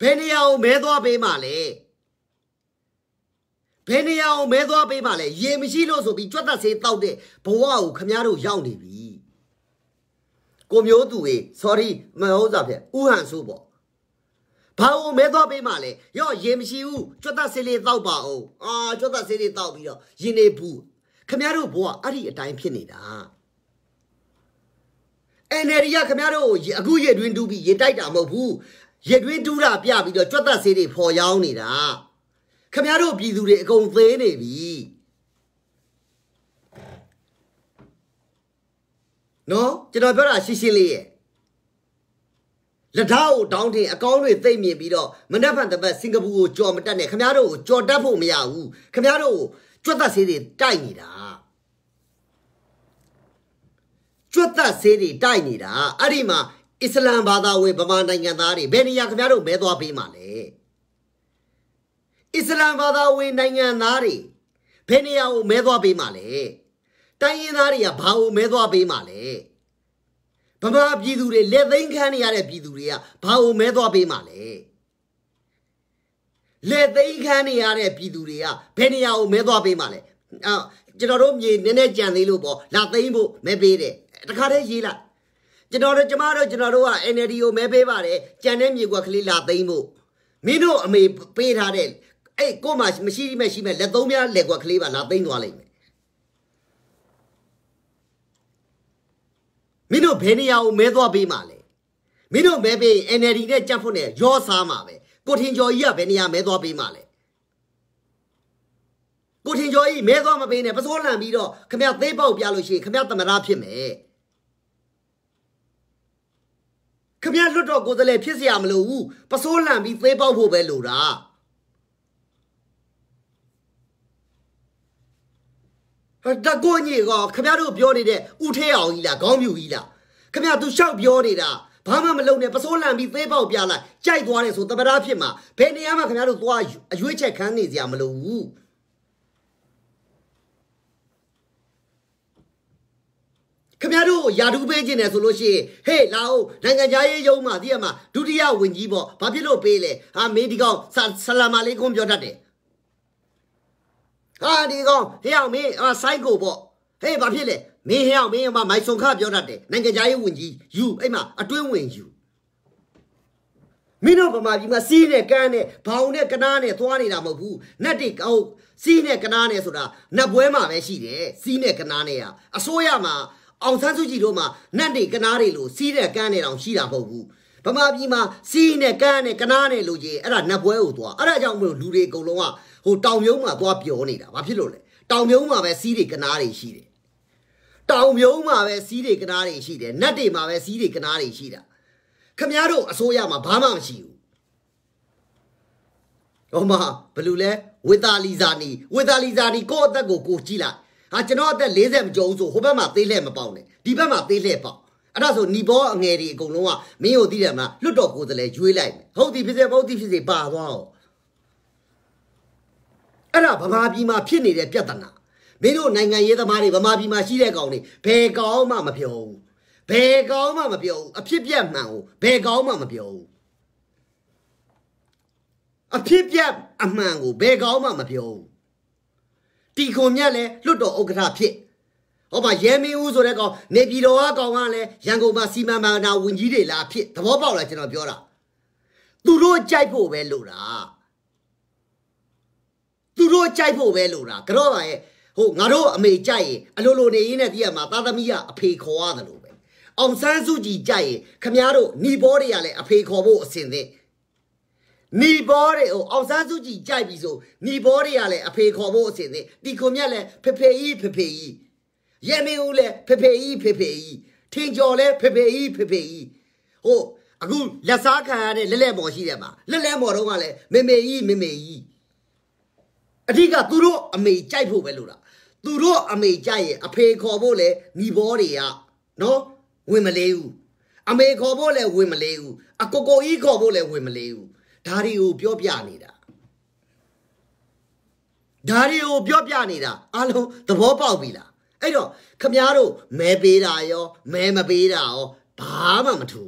ဘယ်နေရာကိုမဲသွားပေးမှလဲဘယ်နေရာကိုမဲသွားပေးမှလဲရေမရှိလို့ဆိုပြီးကြွက်သက်ဆေးတောက်တဲ့ဘဝကိုခမားတို့ရောက်နေပြီကိုမျိုးသူကြီး sorry မဟုတ်စားဖြင့်ဥဟန်ဆိုးပေါ့ဘာကိုမဲသွားပေးမှလဲရော့ရေမရှိဘူးကြွက်သက်ဆေးလေးတောက်ပါအောင်အာကြွက်သက်ဆေးလေးတောက်ပြီးတော့ရင်နေဘူးခမားတို့ဘဝအဲ့ဒီအတိုင်းဖြစ်နေတာအန်ရီကခမရတို့အခုရေတွင်တူးပြီးရေတိုက်တာမဟုတ်ဘူးရက်တွေးတူးတာပြပြီးတော့ကြွက်သက်ဆေးတွေပေါ်ရောင်းနေတာခမရတို့ပြည်သူတွေအကုန်သေးနေပြီနော်ကျွန်တော်ပြောတာရှင်းရှင်းလေးရဲ့လက်ထောက်တောင်းတင်အကောင်းတွေသိမ့်မြင်ပြီးတော့မနက်ဖြန်တစ်ပတ်စင်ကာပူကိုကြော်မတက်နဲ့ခမရတို့ကိုကြော်တက်ဖို့မရဘူးခမရတို့ကိုကြွက်သက်ဆေးတွေတိုက်နေတာကျွတ်သက်ဆေးတွေတိုက်နေတာအဲ့ဒီမှာအစ္စလမ်ဘာသာဝင်ဗမာနိုင်ငံသားတွေဘယ်နေရာခင်ဗျားတို့မဲသွားပေးမှာလဲအစ္စလမ်ဘာသာဝင်နိုင်ငံသားတွေဘယ်နေရာကိုမဲသွားပေးမှာလဲတိုင်းရင်းသားတွေကဘာကိုမဲသွားပေးမှာလဲဗမာပြည်သူတွေလက်သိမ်းခံနေရတဲ့ပြည်သူတွေကဘာကိုမဲသွားပေးမှာလဲလက်သိမ်းခံနေရတဲ့ပြည်သူတွေကဘယ်နေရာကိုမဲသွားပေးမှာလဲအာကျွန်တော်တို့မြေနည်းနည်းကြံသေးလို့ပေါ့လာသိမ်းဖို့မဲပေးတယ်တခါတည်းရေးလိုက်ကျွန်တော်တို့ကျမတို့ကျွန်တော်တို့က NLD ကိုမဲပေးပါတယ်ကြံတဲ့မြေကွက်ကလေးလာသိမ့်ဖို့မင်းတို့အမေပေးထားတဲ့အဲ့ကို့မှာမရှိမဲ့ရှိမဲ့လက်သုံးများလက်ကွက်ကလေးပါလာသိမ့်သွားလိမ့်မယ်မင်းတို့ဘယ်နေရာကိုမဲသွားပေးမှာလဲမင်းတို့မဲပေး NLD နဲ့ကြက်ဖို့နဲ့ရောစားမှာပဲကိုထင်ကျော်ကြီးကဘယ်နေရာမဲသွားပေးမှာလဲကိုထင်ကျော်ကြီးမဲသွားမပေးနဲ့ပစိုးလန်ပြီးတော့ခမရသေးပေါက်ပြလို့ရှိရင်ခမရသမရာဖြစ်မယ်ခမရလွတ်တော်ကိုယ်စားလှယ်ဖြစ်เสียမလို့ဘူးပစိုးလန်ပြီးသေးပေါက်ဖို့ပဲလိုတာဒါကိုညီကခမရတို့ပြောနေတဲ့ဥထဲအောင်ကြီးလားခေါင်းမြူကြီးလားခမရ तू ရှောက်ပြောနေတာဘာမှမလုပ်နဲ့ပစိုးလန်ပြီးသေးပေါက်ပြလိုက်ကြိုက်သွားတယ်ဆိုတပဒါဖြစ်မှာဘယ်နေရာမှာခမရတို့သွားအရွေးချက်ခန်းနေเสียမလို့ဘူးခင်ဗျားတို့ယာဒူးပေးခြင်းနဲ့ဆိုလို့ရှိရင်ဟေးလာအောင်နိုင်ငံသားရေးရုံးမှာဒီကမှာဒုတိယဝန်ကြီးပေါ့ဘာဖြစ်လို့ပေးလဲဟာမေဒီကောင်ဆလာမာလေးကွန်ပြောတတ်တယ်ဟာဒီကောင်ဟေးအောင်မင်းဟာဆိုင်ကိုပေါ့ဟေးဘာဖြစ်လဲမင်းဟေးအောင်မင်းမမိုင်စုံခပြောတတ်တယ်နိုင်ငံသားရေးဝန်ကြီးယူအဲ့မှာအတွင်းဝင်ယူမင်းတို့ဗမာပြည်မှာစီးနဲ့ကန်းနဲ့ဘောင်နဲ့ကနားနဲ့သွားနေတာမဟုတ်ဘူးနတ်တွေကောက်စီးနဲ့ကနားနဲ့ဆိုတာနတ်ပွဲမှာပဲရှိတယ်စီးနဲ့ကနားနဲ့ဟာအစိုးရမှာအောင်ဆန်းစုကြည်တို့မှာနတ်တွေကနားတွေလိုစီးတဲ့ကန်းတွေတောင်ရှိတာမဟုတ်ဘူးဗမာပြည်မှာစီးနဲ့ကန်းနဲ့ကနားနဲ့လိုကြီးအဲ့ဒါနတ်ပွဲကိုသွားအဲ့ဒါကြောင့်မလို့လူတွေအကုန်လုံးကဟိုတောင်မြုံမှာသွားပျော်နေတာဘာဖြစ်လို့လဲတောင်မြုံမှာပဲစီးတွေကနားတွေရှိတယ်တောင်မြုံမှာပဲစီးတွေကနားတွေရှိတယ်နတ်တွေမှာပဲစီးတွေကနားတွေရှိတာခမည်းတော်အစိုးရမှာဘာမှမရှိဘူးဟောမှာဘယ်လိုလဲဝေတာလီဇာနီဝေတာလီဇာနီကိုယ့်အသက်ကိုကိုကြည့်လိုက်ဟာကျွန်တော်အသက်40မကျော်ဘူးဆိုဟိုဘက်မှာသေးလှဲ့မပေါက်နဲ့ဒီဘက်မှာသေးလှဲ့ပေါက်အဲ့ဒါဆိုညီဘောအငယ်တွေအကုန်လုံးကမင်းတို့သိတယ်မလားလွတ်တော်ကိုယ်စလဲရွေးလိုက်မယ်ဟုတ်ဒီဖြစ်စေမဟုတ်ဒီဖြစ်စေပါသွားအောင်အဲ့ဒါဗမာပြည်မှာဖြစ်နေတဲ့ပြဿနာမင်းတို့နိုင်ငံရေးသမားတွေဗမာပြည်မှာရှိတဲ့ကောင်တွေဘယ်ကောင်မှမပြောဘူးဘယ်ကောင်မှမပြောဘူးအဖြစ်ပြက်မှန်ကိုဘယ်ကောင်မှမပြောဘူးအဖြစ်ပြက်အမှန်ကိုဘယ်ကောင်မှမပြောဘူးတီခွန်မြတ်လည်းလွတ်တော်ဥက္ကဋ္ဌဖြစ်ဟောပါရဲမင်းဦးဆိုတဲ့ကောင်နေပြည်တော်ကကောင်ကလည်းရန်ကုန်မှာစီမံဘဏ္ဍာဝန်ကြီးတွေလာဖြစ်သဘောပေါက်လားကျွန်တော်ပြောတာသူတို့ကြိုက်ဖို့ပဲလို့တာသူတို့ကြိုက်ဖို့ပဲလို့တာကတော့ပါရဲ့ဟိုငါတို့အမေကြိုက်ရင်အလိုလိုနေရင်းနဲ့တည်းရမှာသာသမီကအဖေခေါ်ရတယ်လို့ပဲအောင်ဆန်းစုကြည်ကြိုက်ရင်ခမားတို့ညီပေါ်တွေကလည်းအဖေခေါ်ဖို့အစဉ်သင့်နီဘောတွေဟိုအောင်စားစုကြည်ကြိုက်ပြီဆိုနီဘောတွေကလည်းအဖေခေါ်ဖို့အစဉ်နဲ့တီကွန်မြတ်လည်းဖေဖေကြီးဖေဖေကြီးရဲမေဦးလည်းဖေဖေကြီးဖေဖေကြီးထင်ကျော်လည်းဖေဖေကြီးဖေဖေကြီးဟိုအခုလက်စားခံရတဲ့လက်လက်မော်ရှိတယ်မှာလက်လက်မော်တော့ကလည်းမေမေကြီးမေမေကြီးအဓိကသူတို့အမေကြိုက်ဖို့ပဲလို့လားသူတို့အမေကြိုက်ရင်အဖေခေါ်ဖို့လည်းနီဘောတွေကနော်ဝင်မလေးဘူးအမေခေါ်ဖို့လည်းဝင်မလေးဘူးအကိုကိုကြီးခေါ်ဖို့လည်းဝင်မလေးဘူးဒါတွေကိုပြောပြနေတာဒါတွေကိုပြောပြနေတာအလုံးသဘောပေါက်ပြီလားအဲ့တော့ခမည်းတော်မဲပေးတာရောမဲမပေးတာရောဘာမှမထူ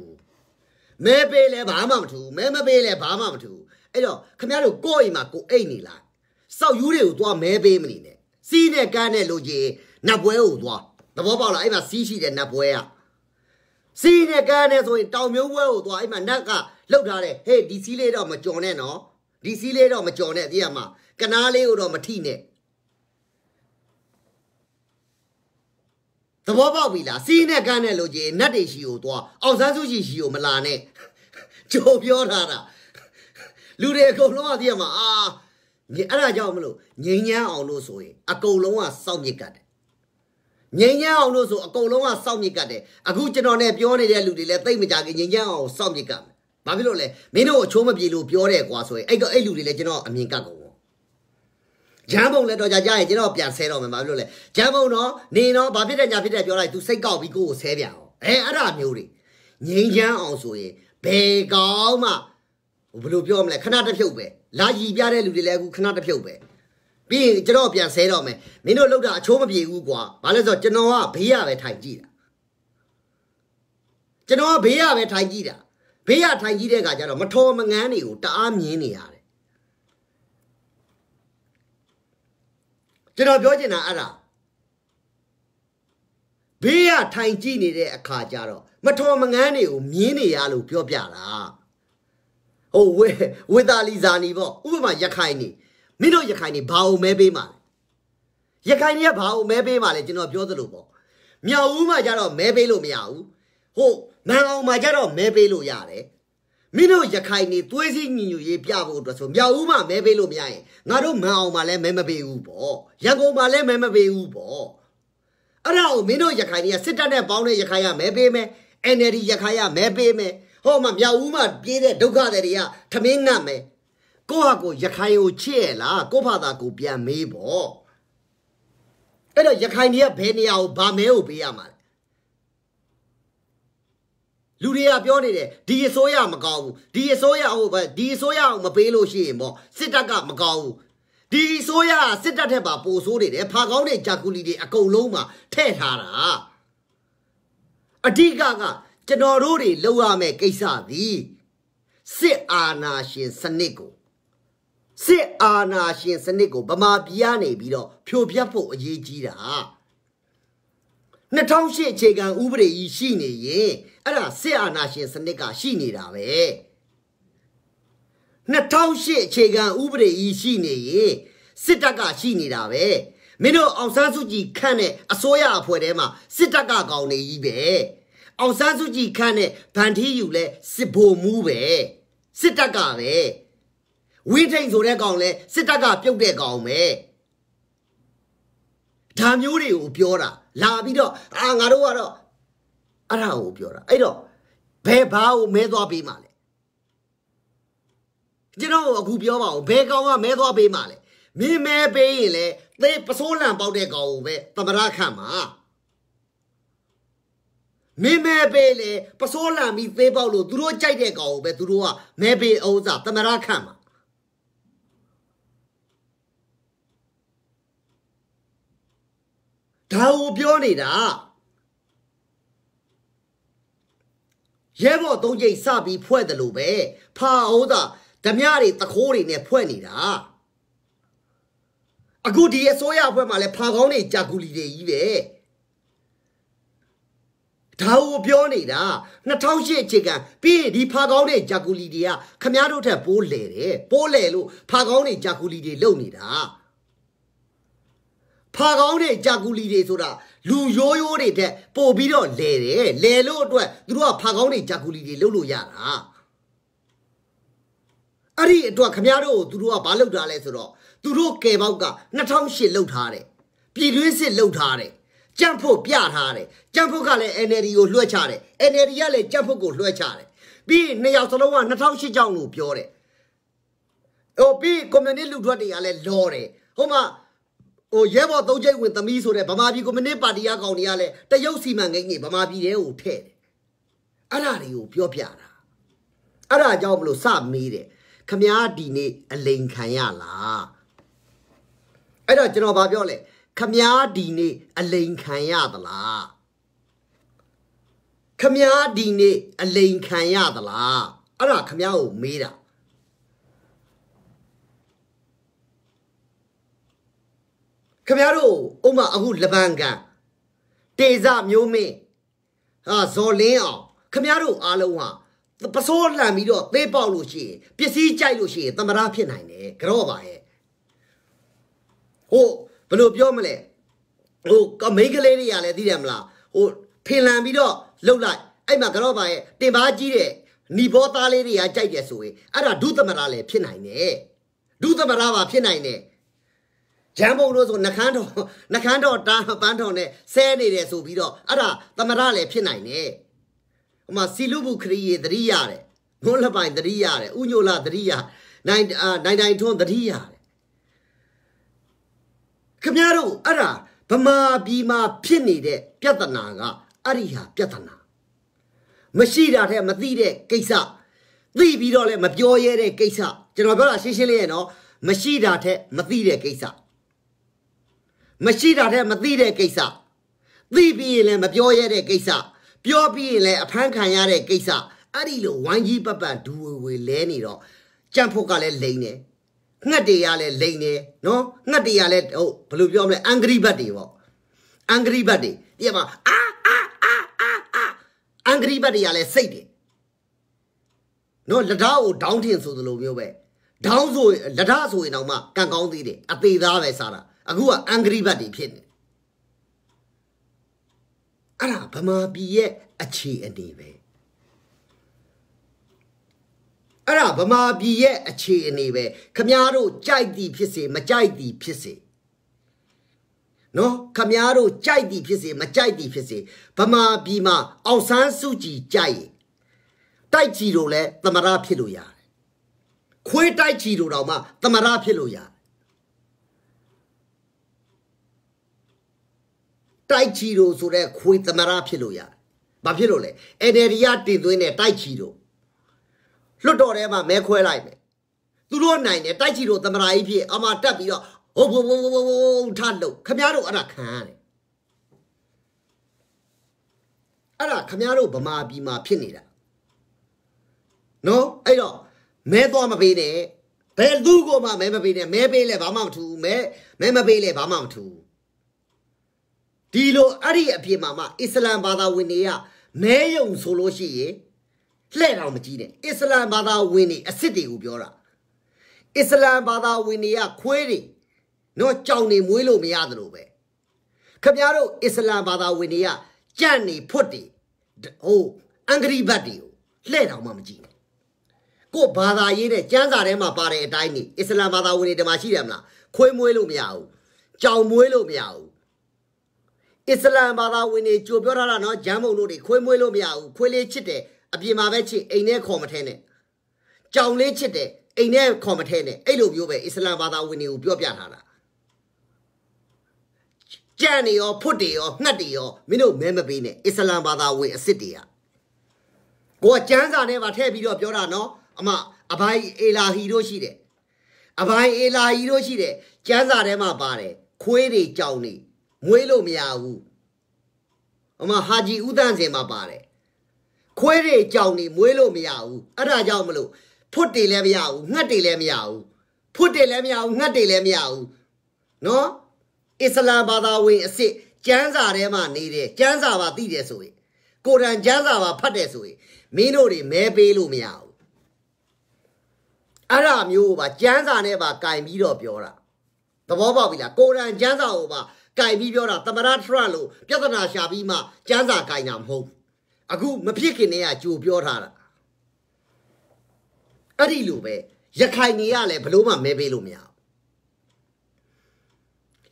မဲပေးလဲဘာမှမထူမဲမပေးလဲဘာမှမထူအဲ့တော့ခမည်းတော်ကိုယ့်အိမ်မှာကိုအိတ်နေလားစောက်ယူးတွေကိုသွားမဲပေးမနေနဲ့စီးနဲ့ကန်းနဲ့လိုချင်နတ်ပွဲကိုသွားသဘောပေါက်လားအဲ့မှာစီးရှိတဲ့နတ်ပွဲကစီးနဲ့ကန်းနဲ့ဆိုရင်တောင်မျိုးဘွဲကိုသွားအဲ့မှာနတ်ကလှုပ်ထားတယ်ဟေးဒီစီးလေးတော့မကြော်နဲ့နော်ဒီစီးလေးတော့မကြော်နဲ့အပြည့်အမှာကနားလေးကိုတော့မထိနဲ့သဘောပေါက်ပြီလားစီးနဲ့ကန်းနဲ့လို့ကြည်နတ်တွေရှိကိုသွားအောင်ဆန်းစုရှိရှိကိုမလာနဲ့ကြိုပြောထားတာလူတွေအကုန်လုံးကသိရမှာအာအဲ့ဒါကြောင့်မလို့ငိမ့်ညမ်းအောင်လို့ဆိုရင်အကုန်လုံးကစောင့်မြစ်ကတ်တယ်ငိန်ညံအောင်လို့ဆိုအကုန်လုံးကစောင့်မြစ်ကတ်တယ်အခုကျွန်တော်နဲ့ပြောနေတဲ့လူတွေလည်းသိမကြခင်ငိန်ညံအောင်စောင့်မြစ်ကတ်မယ်ဘာဖြစ်လို့လဲမင်းတို့အချိုးမပြေလို့ပြောတယ်ကွာဆိုရင်အဲ့ကအဲ့လူတွေလည်းကျွန်တော်အမြင်ကတ်ကုန်ပေါ့ဂျမ်းပုံလည်းတော့ကြာကြာရင်ကျွန်တော်ပြန်ဆဲတော့မယ်ဘာဖြစ်လို့လဲဂျမ်းပုံတော့နေတော့ဘာဖြစ်တဲ့ညာဖြစ်တဲ့ပြောလိုက် तू စိတ်ကောက်ပြီးကိုယ်ကိုဆဲပြန်အောင်အဲအဲ့ဒါမျိုးတွေငိန်ချမ်းအောင်ဆိုရင်ဘယ်ကောင်းမှဘယ်လိုပြောမလဲခဏတစ်ဖြုတ်ပဲလာကြည်ပြတဲ့လူတွေလည်းအခုခဏတစ်ဖြုတ်ပဲပြီးရင်ကျွန်တော်ပြန်ဆဲတော့မယ်မင်းတို့လောက်တာအချိုးမပြေဘူးကွာဘာလဲဆိုတော့ကျွန်တော်ကဘေးရပဲထိုင်ကြည့်တာကျွန်တော်ကဘေးရပဲထိုင်ကြည့်တာဘေးရထိုင်ကြည့်တဲ့အခါကျတော့မထော်မငန်းတွေကိုတအားမြင်နေရတယ်ကျွန်တော်ပြောချင်တာအဲ့ဒါဘေးရထိုင်ကြည့်နေတဲ့အခါကျတော့မထော်မငန်းတွေကိုမြင်နေရလို့ပြောပြတာဟုတ်ဝေဝေတာလီဇာနီပေါ့ဥပမာရခိုင်နေမင်းတို့ရခိုင်တွေဘာအောင်မဲပေးမှာလဲရခိုင်တွေကဘာအောင်မဲပေးမှာလဲကျွန်တော်ပြောသလိုပေါ့မြောက်ဦးမှာကြတော့မဲပေးလို့မရဘူးဟုတ်မန်အောင်မှာကြတော့မဲပေးလို့ရတယ်မင်းတို့ရခိုင်တွေသွေးစည်းညီညွတ်ရေးပြဖို့အတွက်ဆိုမြောက်ဦးမှာမဲပေးလို့မရရင်ငါတို့မန်အောင်မှာလည်းမဲမပေးဘူးပေါ့ရန်ကုန်မှာလည်းမဲမပေးဘူးပေါ့အဲ့ဒါကိုမင်းတို့ရခိုင်တွေကစစ်တပ်နဲ့ပေါင်းတဲ့ရခိုင်ကမဲပေးမယ် NLD ရခိုင်ကမဲပေးမယ်ဟောမှမြောက်ဦးမှာပြေးတဲ့ဒုက္ခတွေတွေကထမင်းငတ်မယ်ကိုဟာကိုရခိုင်ကိုချစ်ရလားကိုဖာသာကိုပြန်မေးပေါ့အဲ့တော့ရခိုင်တွေကဘယ်နေရာကိုဗာမဲကိုပေးရမှာလဲလူတွေကပြောနေတယ်ဒီအစိုးရမကောင်းဘူးဒီအစိုးရဟုတ်ပဲဒီအစိုးရအောင်မပေးလို့ရှိရင်ပေါ့စစ်တပ်ကမကောင်းဘူးဒီအစိုးရစစ်တပ်ထက်ပါပိုဆိုးနေတယ်ဖာကောင်းတဲ့ဂျာကူလီတွေအကုန်လုံးမှာထဲ့ထားတာအဓိကကကျွန်တော်တို့တွေလှုပ်ရမယ့်ကိစ္စသည်စစ်အာဏာရှင်စနစ်ကိုစစ်အာဏာရှင်စနစ်ကိုဗမာပြည်ကနေပြီးတော့ဖြိုဖျက်ဖို့အရေးကြီးတာ2008အခြေခံဥပဒေကြီးရှိနေရင်အဲ့ဒါစစ်အာဏာရှင်စနစ်ကရှိနေတာပဲ2008အခြေခံဥပဒေကြီးရှိနေရင်စစ်တပ်ကရှိနေတာပဲမင်းတို့အောင်ဆန်းစုကြည်ခန့်တဲ့အစိုးရအဖွဲ့ထဲမှာစစ်တပ်ကကောင်နေကြီးပဲအောင်ဆန်းစုကြည်ခန့်တဲ့ဗန်ထီးယူလဲစစ်ဘိုလ်မူးပဲစစ်တပ်ကပဲဝိထိန်ဆိုတဲ့ကောင်လဲစစ်တပ်ကပြုတ်တဲ့ကောင်ပဲဒါမျိုးတွေကိုပြောတာလာပြီးတော့အာငါတို့ကတော့အဲ့ဒါကိုပြောတာအဲ့တော့ဘယ်ဘာကိုမဲသွားပေးမှလဲကျွန်တော်အခုပြောပါဦးဘယ်ကောင်ကမဲသွားပေးမှလဲမင်းမဲပေးရင်လေသေပစိုးလန်ပေါက်တဲ့ကောင်ကိုပဲသမရခန့်မှာမင်းမဲပေးလေပစိုးလန်ပြီးသေပေါက်လို့သူတို့ကြိုက်တဲ့ကောင်ကိုပဲသူတို့ကမဲပေးအောင်စားသမရခန့်မှာဒါကိုပြောနေတာရဲဘော်သုံးကြိမ်စပြီးဖွဲ့တယ်လို့ပဲဖာအိုးသာဓမြတွေတခိုးတွေနဲ့ဖွဲ့နေတာအခုဒီအစိုးရအဖွဲ့မှာလည်းဖာကောင်းတွေကြာကူလီတွေကြီးပဲဒါကိုပြောနေတာ2008အခြေခံပြီးဒီဖာကောင်းတွေကြာကူလီတွေကခမားတို့ထက်ပိုးလေတယ်ပိုးလေလို့ဖာကောင်းတွေကြာကူလီတွေလုံနေတာဖာကောင်းတဲ့ဂျာကူလီတွေဆိုတာလူရိုးရိုးတွေတက်ပို့ပြီးတော့လဲတယ်လဲလို့အတွက်သူတို့ကဖာကောင်းတဲ့ဂျာကူလီတွေလှုပ်လို့ရတာအဲ့ဒီအတွက်ခမရတို့ကိုသူတို့ကမလုပ်တာလဲဆိုတော့သူတို့ကဲပေါက်က2008လှုပ်ထားတယ်ပြည်တွင်းစစ်လှုပ်ထားတယ်ကြံ့ဖို့ပြထားတယ်ကြံ့ဖို့ကလည်း NLD ကိုလွှတ်ချတယ် NLD ကလည်းကြံ့ဖို့ကိုလွှတ်ချတယ်ပြီးနှစ်ယောက်စလုံးက2008ကြောင့်လို့ပြောတယ်ဟိုပြီးကွန်မြူနတီလူထွက်တွေကလည်းလောတယ်ဟိုမှာဟိုရဲဘော်သုံးချိတ်ဝင်သမီးဆိုတဲ့ဗမာပြည်ကွန်မြူနစ်ပါတီအကောင်တွေကလည်းတရုတ်စီမံကိန်းကြီးဗမာပြည်ထဲကိုထည့်တယ်အဲ့ဒါတွေကိုပြောပြတာအဲ့ဒါကြောင့်မလို့စမေးတယ်ခမားဒီနေ့အလိန်ခံရလားအဲ့တော့ကျွန်တော်ဗာပြောလဲခမားဒီနေ့အလိန်ခံရသလားခမားဒီနေ့အလိန်ခံရသလားအဲ့ဒါခမားကိုမေးတာခင်ဗျားတို့ဥမာအခုလပန်ကန်တေဇမျိုးမင်းဟာဇော်လင်းအောင်ခင်ဗျားတို့အားလုံးဟာပစိုးလှန်ပြီးတော့သေးပေါက်လို့ရှိရင်ပစ္စည်းကြိုက်လို့ရှိရင်သမရဖြစ်နိုင်တယ်ကြောပါရဲ့ဟိုဘယ်လိုပြောမလဲဟိုကမိန်းကလေးတွေကလည်းသိတယ်မလားဟိုဖင်လန်ပြီးတော့လှုပ်လိုက်အဲ့မှာကြောပါရဲ့တင်ပါကြီးတဲ့နီဘောသားလေးတွေကကြိုက်တယ်ဆိုရင်အဲ့ဒါဒုသမရလည်းဖြစ်နိုင်တယ်ဒုသမရပါဖြစ်နိုင်တယ်ရန်ပုံတို့ဆိုနှကန်းတော်နှကန်းတော်တန်းပန်းတော်နဲ့ဆဲနေတယ်ဆိုပြီးတော့အဲ့ဒါသမရလည်းဖြစ်နိုင်တယ်ဟိုမှာစီလူဘူးခရီးရသတိရတယ်ငုံးလပိုင်သတိရတယ်ဥညိုလာသတိရနိုင်နိုင်နိုင်ထွန်းသတိရတယ်ခင်ဗျားတို့အဲ့ဒါဗမာပြည်မှာဖြစ်နေတဲ့ပြဿနာကအဲ့ဒီဟာပြဿနာမရှိတာတဲ့မသိတဲ့ကိစ္စသိပြီးတော့လည်းမပြောရဲတဲ့ကိစ္စကျွန်တော်ပြောတာရှင်းရှင်းလေးရနော်မရှိတာတဲ့မသိတဲ့ကိစ္စမရှိတာတဲ့မသိတဲ့ကိစ္စသိပြီးရင်လည်းမပြောရတဲ့ကိစ္စပြောပြီးရင်လည်းအဖမ်းခံရတဲ့ကိစ္စအဲ့ဒီလိုဝိုင်းကြီးပပန်ဒူဝေဝေလဲနေတော့ကြံ့ဖို့ကလည်းလိမ့်နေငှက်တွေကလည်းလိမ့်နေနော်ငှက်တွေကလည်းဟုတ်ဘယ်လိုပြောမလဲအင်္ဂရိဘတ်တွေပေါ့အင်္ဂရိဘတ်တွေပြပါအာအာအာအာအာအင်္ဂရိဘတ်တွေကလည်းစိတ်တယ်နော်လက်ထားကိုဒေါင်းထင်ဆိုသလိုမျိုးပဲဒေါင်းဆိုလက်ထားဆိုရင်တော့မှကန်ကောင်းသေးတယ်အသေးသားပဲစားတာအခုကအင်္ဂရိဘတ်တွေဖြစ်နေအဲ့ဒါဗမာပြည်ရဲ့အခြေအနေပဲအဲ့ဒါဗမာပြည်ရဲ့အခြေအနေပဲခမားတို့ကြိုက်သည်ဖြစ်စေမကြိုက်သည်ဖြစ်စေနော်ခမားတို့ကြိုက်သည်ဖြစ်စေမကြိုက်သည်ဖြစ်စေဗမာပြည်မှာအောင်ဆန်းစုကြည်ကြိုက်ရင်တိုက်ကြည်တို့လည်းသမရဖြစ်လို့ရတယ်ခွေးတိုက်ကြည်တို့တော့မှသမရဖြစ်လို့ရတယ်တိုက်ချီတို့ဆိုတဲ့ခွေသမရဖြစ်လို့ရတယ်။ဘာဖြစ်လို့လဲ။ NLD ကတည်သွင်းတဲ့တိုက်ချီတို့လွတ်တော်ထဲမှာမဲခွဲလိုက်မယ်။သူတို့နိုင်တယ်တိုက်ချီတို့သမရကြီးဖြစ်အမှတက်ပြီးတော့ဟုတ်ဟုတ်ဟုတ်ဟုတ်ထလို့ခမားတို့အဲ့ဒါခံရတယ်။အဲ့ဒါခမားတို့ဗမာပြည်မှာဖြစ်နေတာ။နော်အဲ့တော့မဲသွားမပေးနဲ့။ဘယ်သူ့ကိုမှမဲမပေးနဲ့မဲပေးလဲဘာမှမထူဘူးမဲမဲမပေးလဲဘာမှမထူဘူးဒီလိုအဲ့ဒီအပြင်မှာမှ အစ္စလမ်ဘာသာဝင်တွေကမဲယုံဆိုလို့ရှိရင်လှဲ့တော်မကြီးနဲ့အစ္စလမ်ဘာသာဝင်တွေအစ်စ်တွေကိုပြောတာအစ္စလမ်ဘာသာဝင်တွေကခွေးတွေနော်ကြောင်နေမွေးလို့မရသလိုပဲခင်ဗျားတို့အစ္စလမ်ဘာသာဝင်တွေကကြံ့နေဖွတ်တွေဟိုအင်္ဂရိဘတ်တွေကိုလှဲ့တော်မှမကြည့်နဲ့ကို့ဘာသာရေးနဲ့ကျမ်းစာထဲမှာပါတဲ့အတိုင်းနေအစ္စလမ်ဘာသာဝင်တွေဒီမှာရှိတယ်မလားခွေးမွေးလို့မရဘူးကြောင်မွေးလို့မရဘူးအစ္စလာမ်ဘာသာဝင်တွေကြိုပြောထားတာနော်ဂျမ်းမုံတို့တွေခွေးမွေးလို့မရဘူးခွေးလေးချစ်တယ်အပြင်မှာပဲချစ်အိမ်ထဲခေါ်မထဲနဲ့ကြောင်လေးချစ်တယ်အိမ်ထဲခေါ်မထဲနဲ့အဲ့လိုမျိုးပဲအစ္စလာမ်ဘာသာဝင်တွေကိုပြောပြထားတာကြံ့နေရောဖွတ်တွေရောငှက်တွေရောမင်းတို့မဲမပေးနဲ့အစ္စလာမ်ဘာသာဝင်အစ်စ်တွေကကိုကကျမ်းစာထဲမှာထည့်ပြီးတော့ပြောတာနော်အမအဘိုင်အေလာဟီတို့ရှိတယ်အဘိုင်အေလာဟီတို့ရှိတယ်ကျမ်းစာထဲမှာပါတယ်ခွေးတွေကြောင်နေငွေလို့မရဘူးအမဟာဂျီဦးတန်းစင်မှာပါတယ်ခွဲတွေကြောင်နေမွေးလို့မရဘူးအဲ့ဒါကြောင့်မလို့ဖွတ်တွေလည်းမရဘူးငှက်တွေလည်းမရဘူးဖွတ်တွေလည်းမရဘူးငှက်တွေလည်းမရဘူးနော်အစ္စလာမ်ဘာသာဝင်အစ်စ်ကျမ်းစာထဲမှာနေတယ်ကျမ်းစာပါသိတယ်ဆိုရင်ကိုရန်ကျမ်းစာပါဖတ်တယ်ဆိုရင်မင်းတို့တွေမဲပေးလို့မရဘူးအဲ့ဒါမျိုးပါကျမ်းစာနဲ့ပါကင်ပြီးတော့ပြောတာသဘောပေါက်ပြီလားကိုရန်ကျမ်းစာကိုပါကင်ပြီးပြောတာသမရထရလို့ပြဿနာရှာပြီးမှစမ်းစာကင်တာမဟုတ်အခုမဖြစ်ခင်တည်းကကြိုပြောထားတာအဲ့ဒီလိုပဲရခိုင်နေရလဲဘလို့မှမဲပေးလို့မရ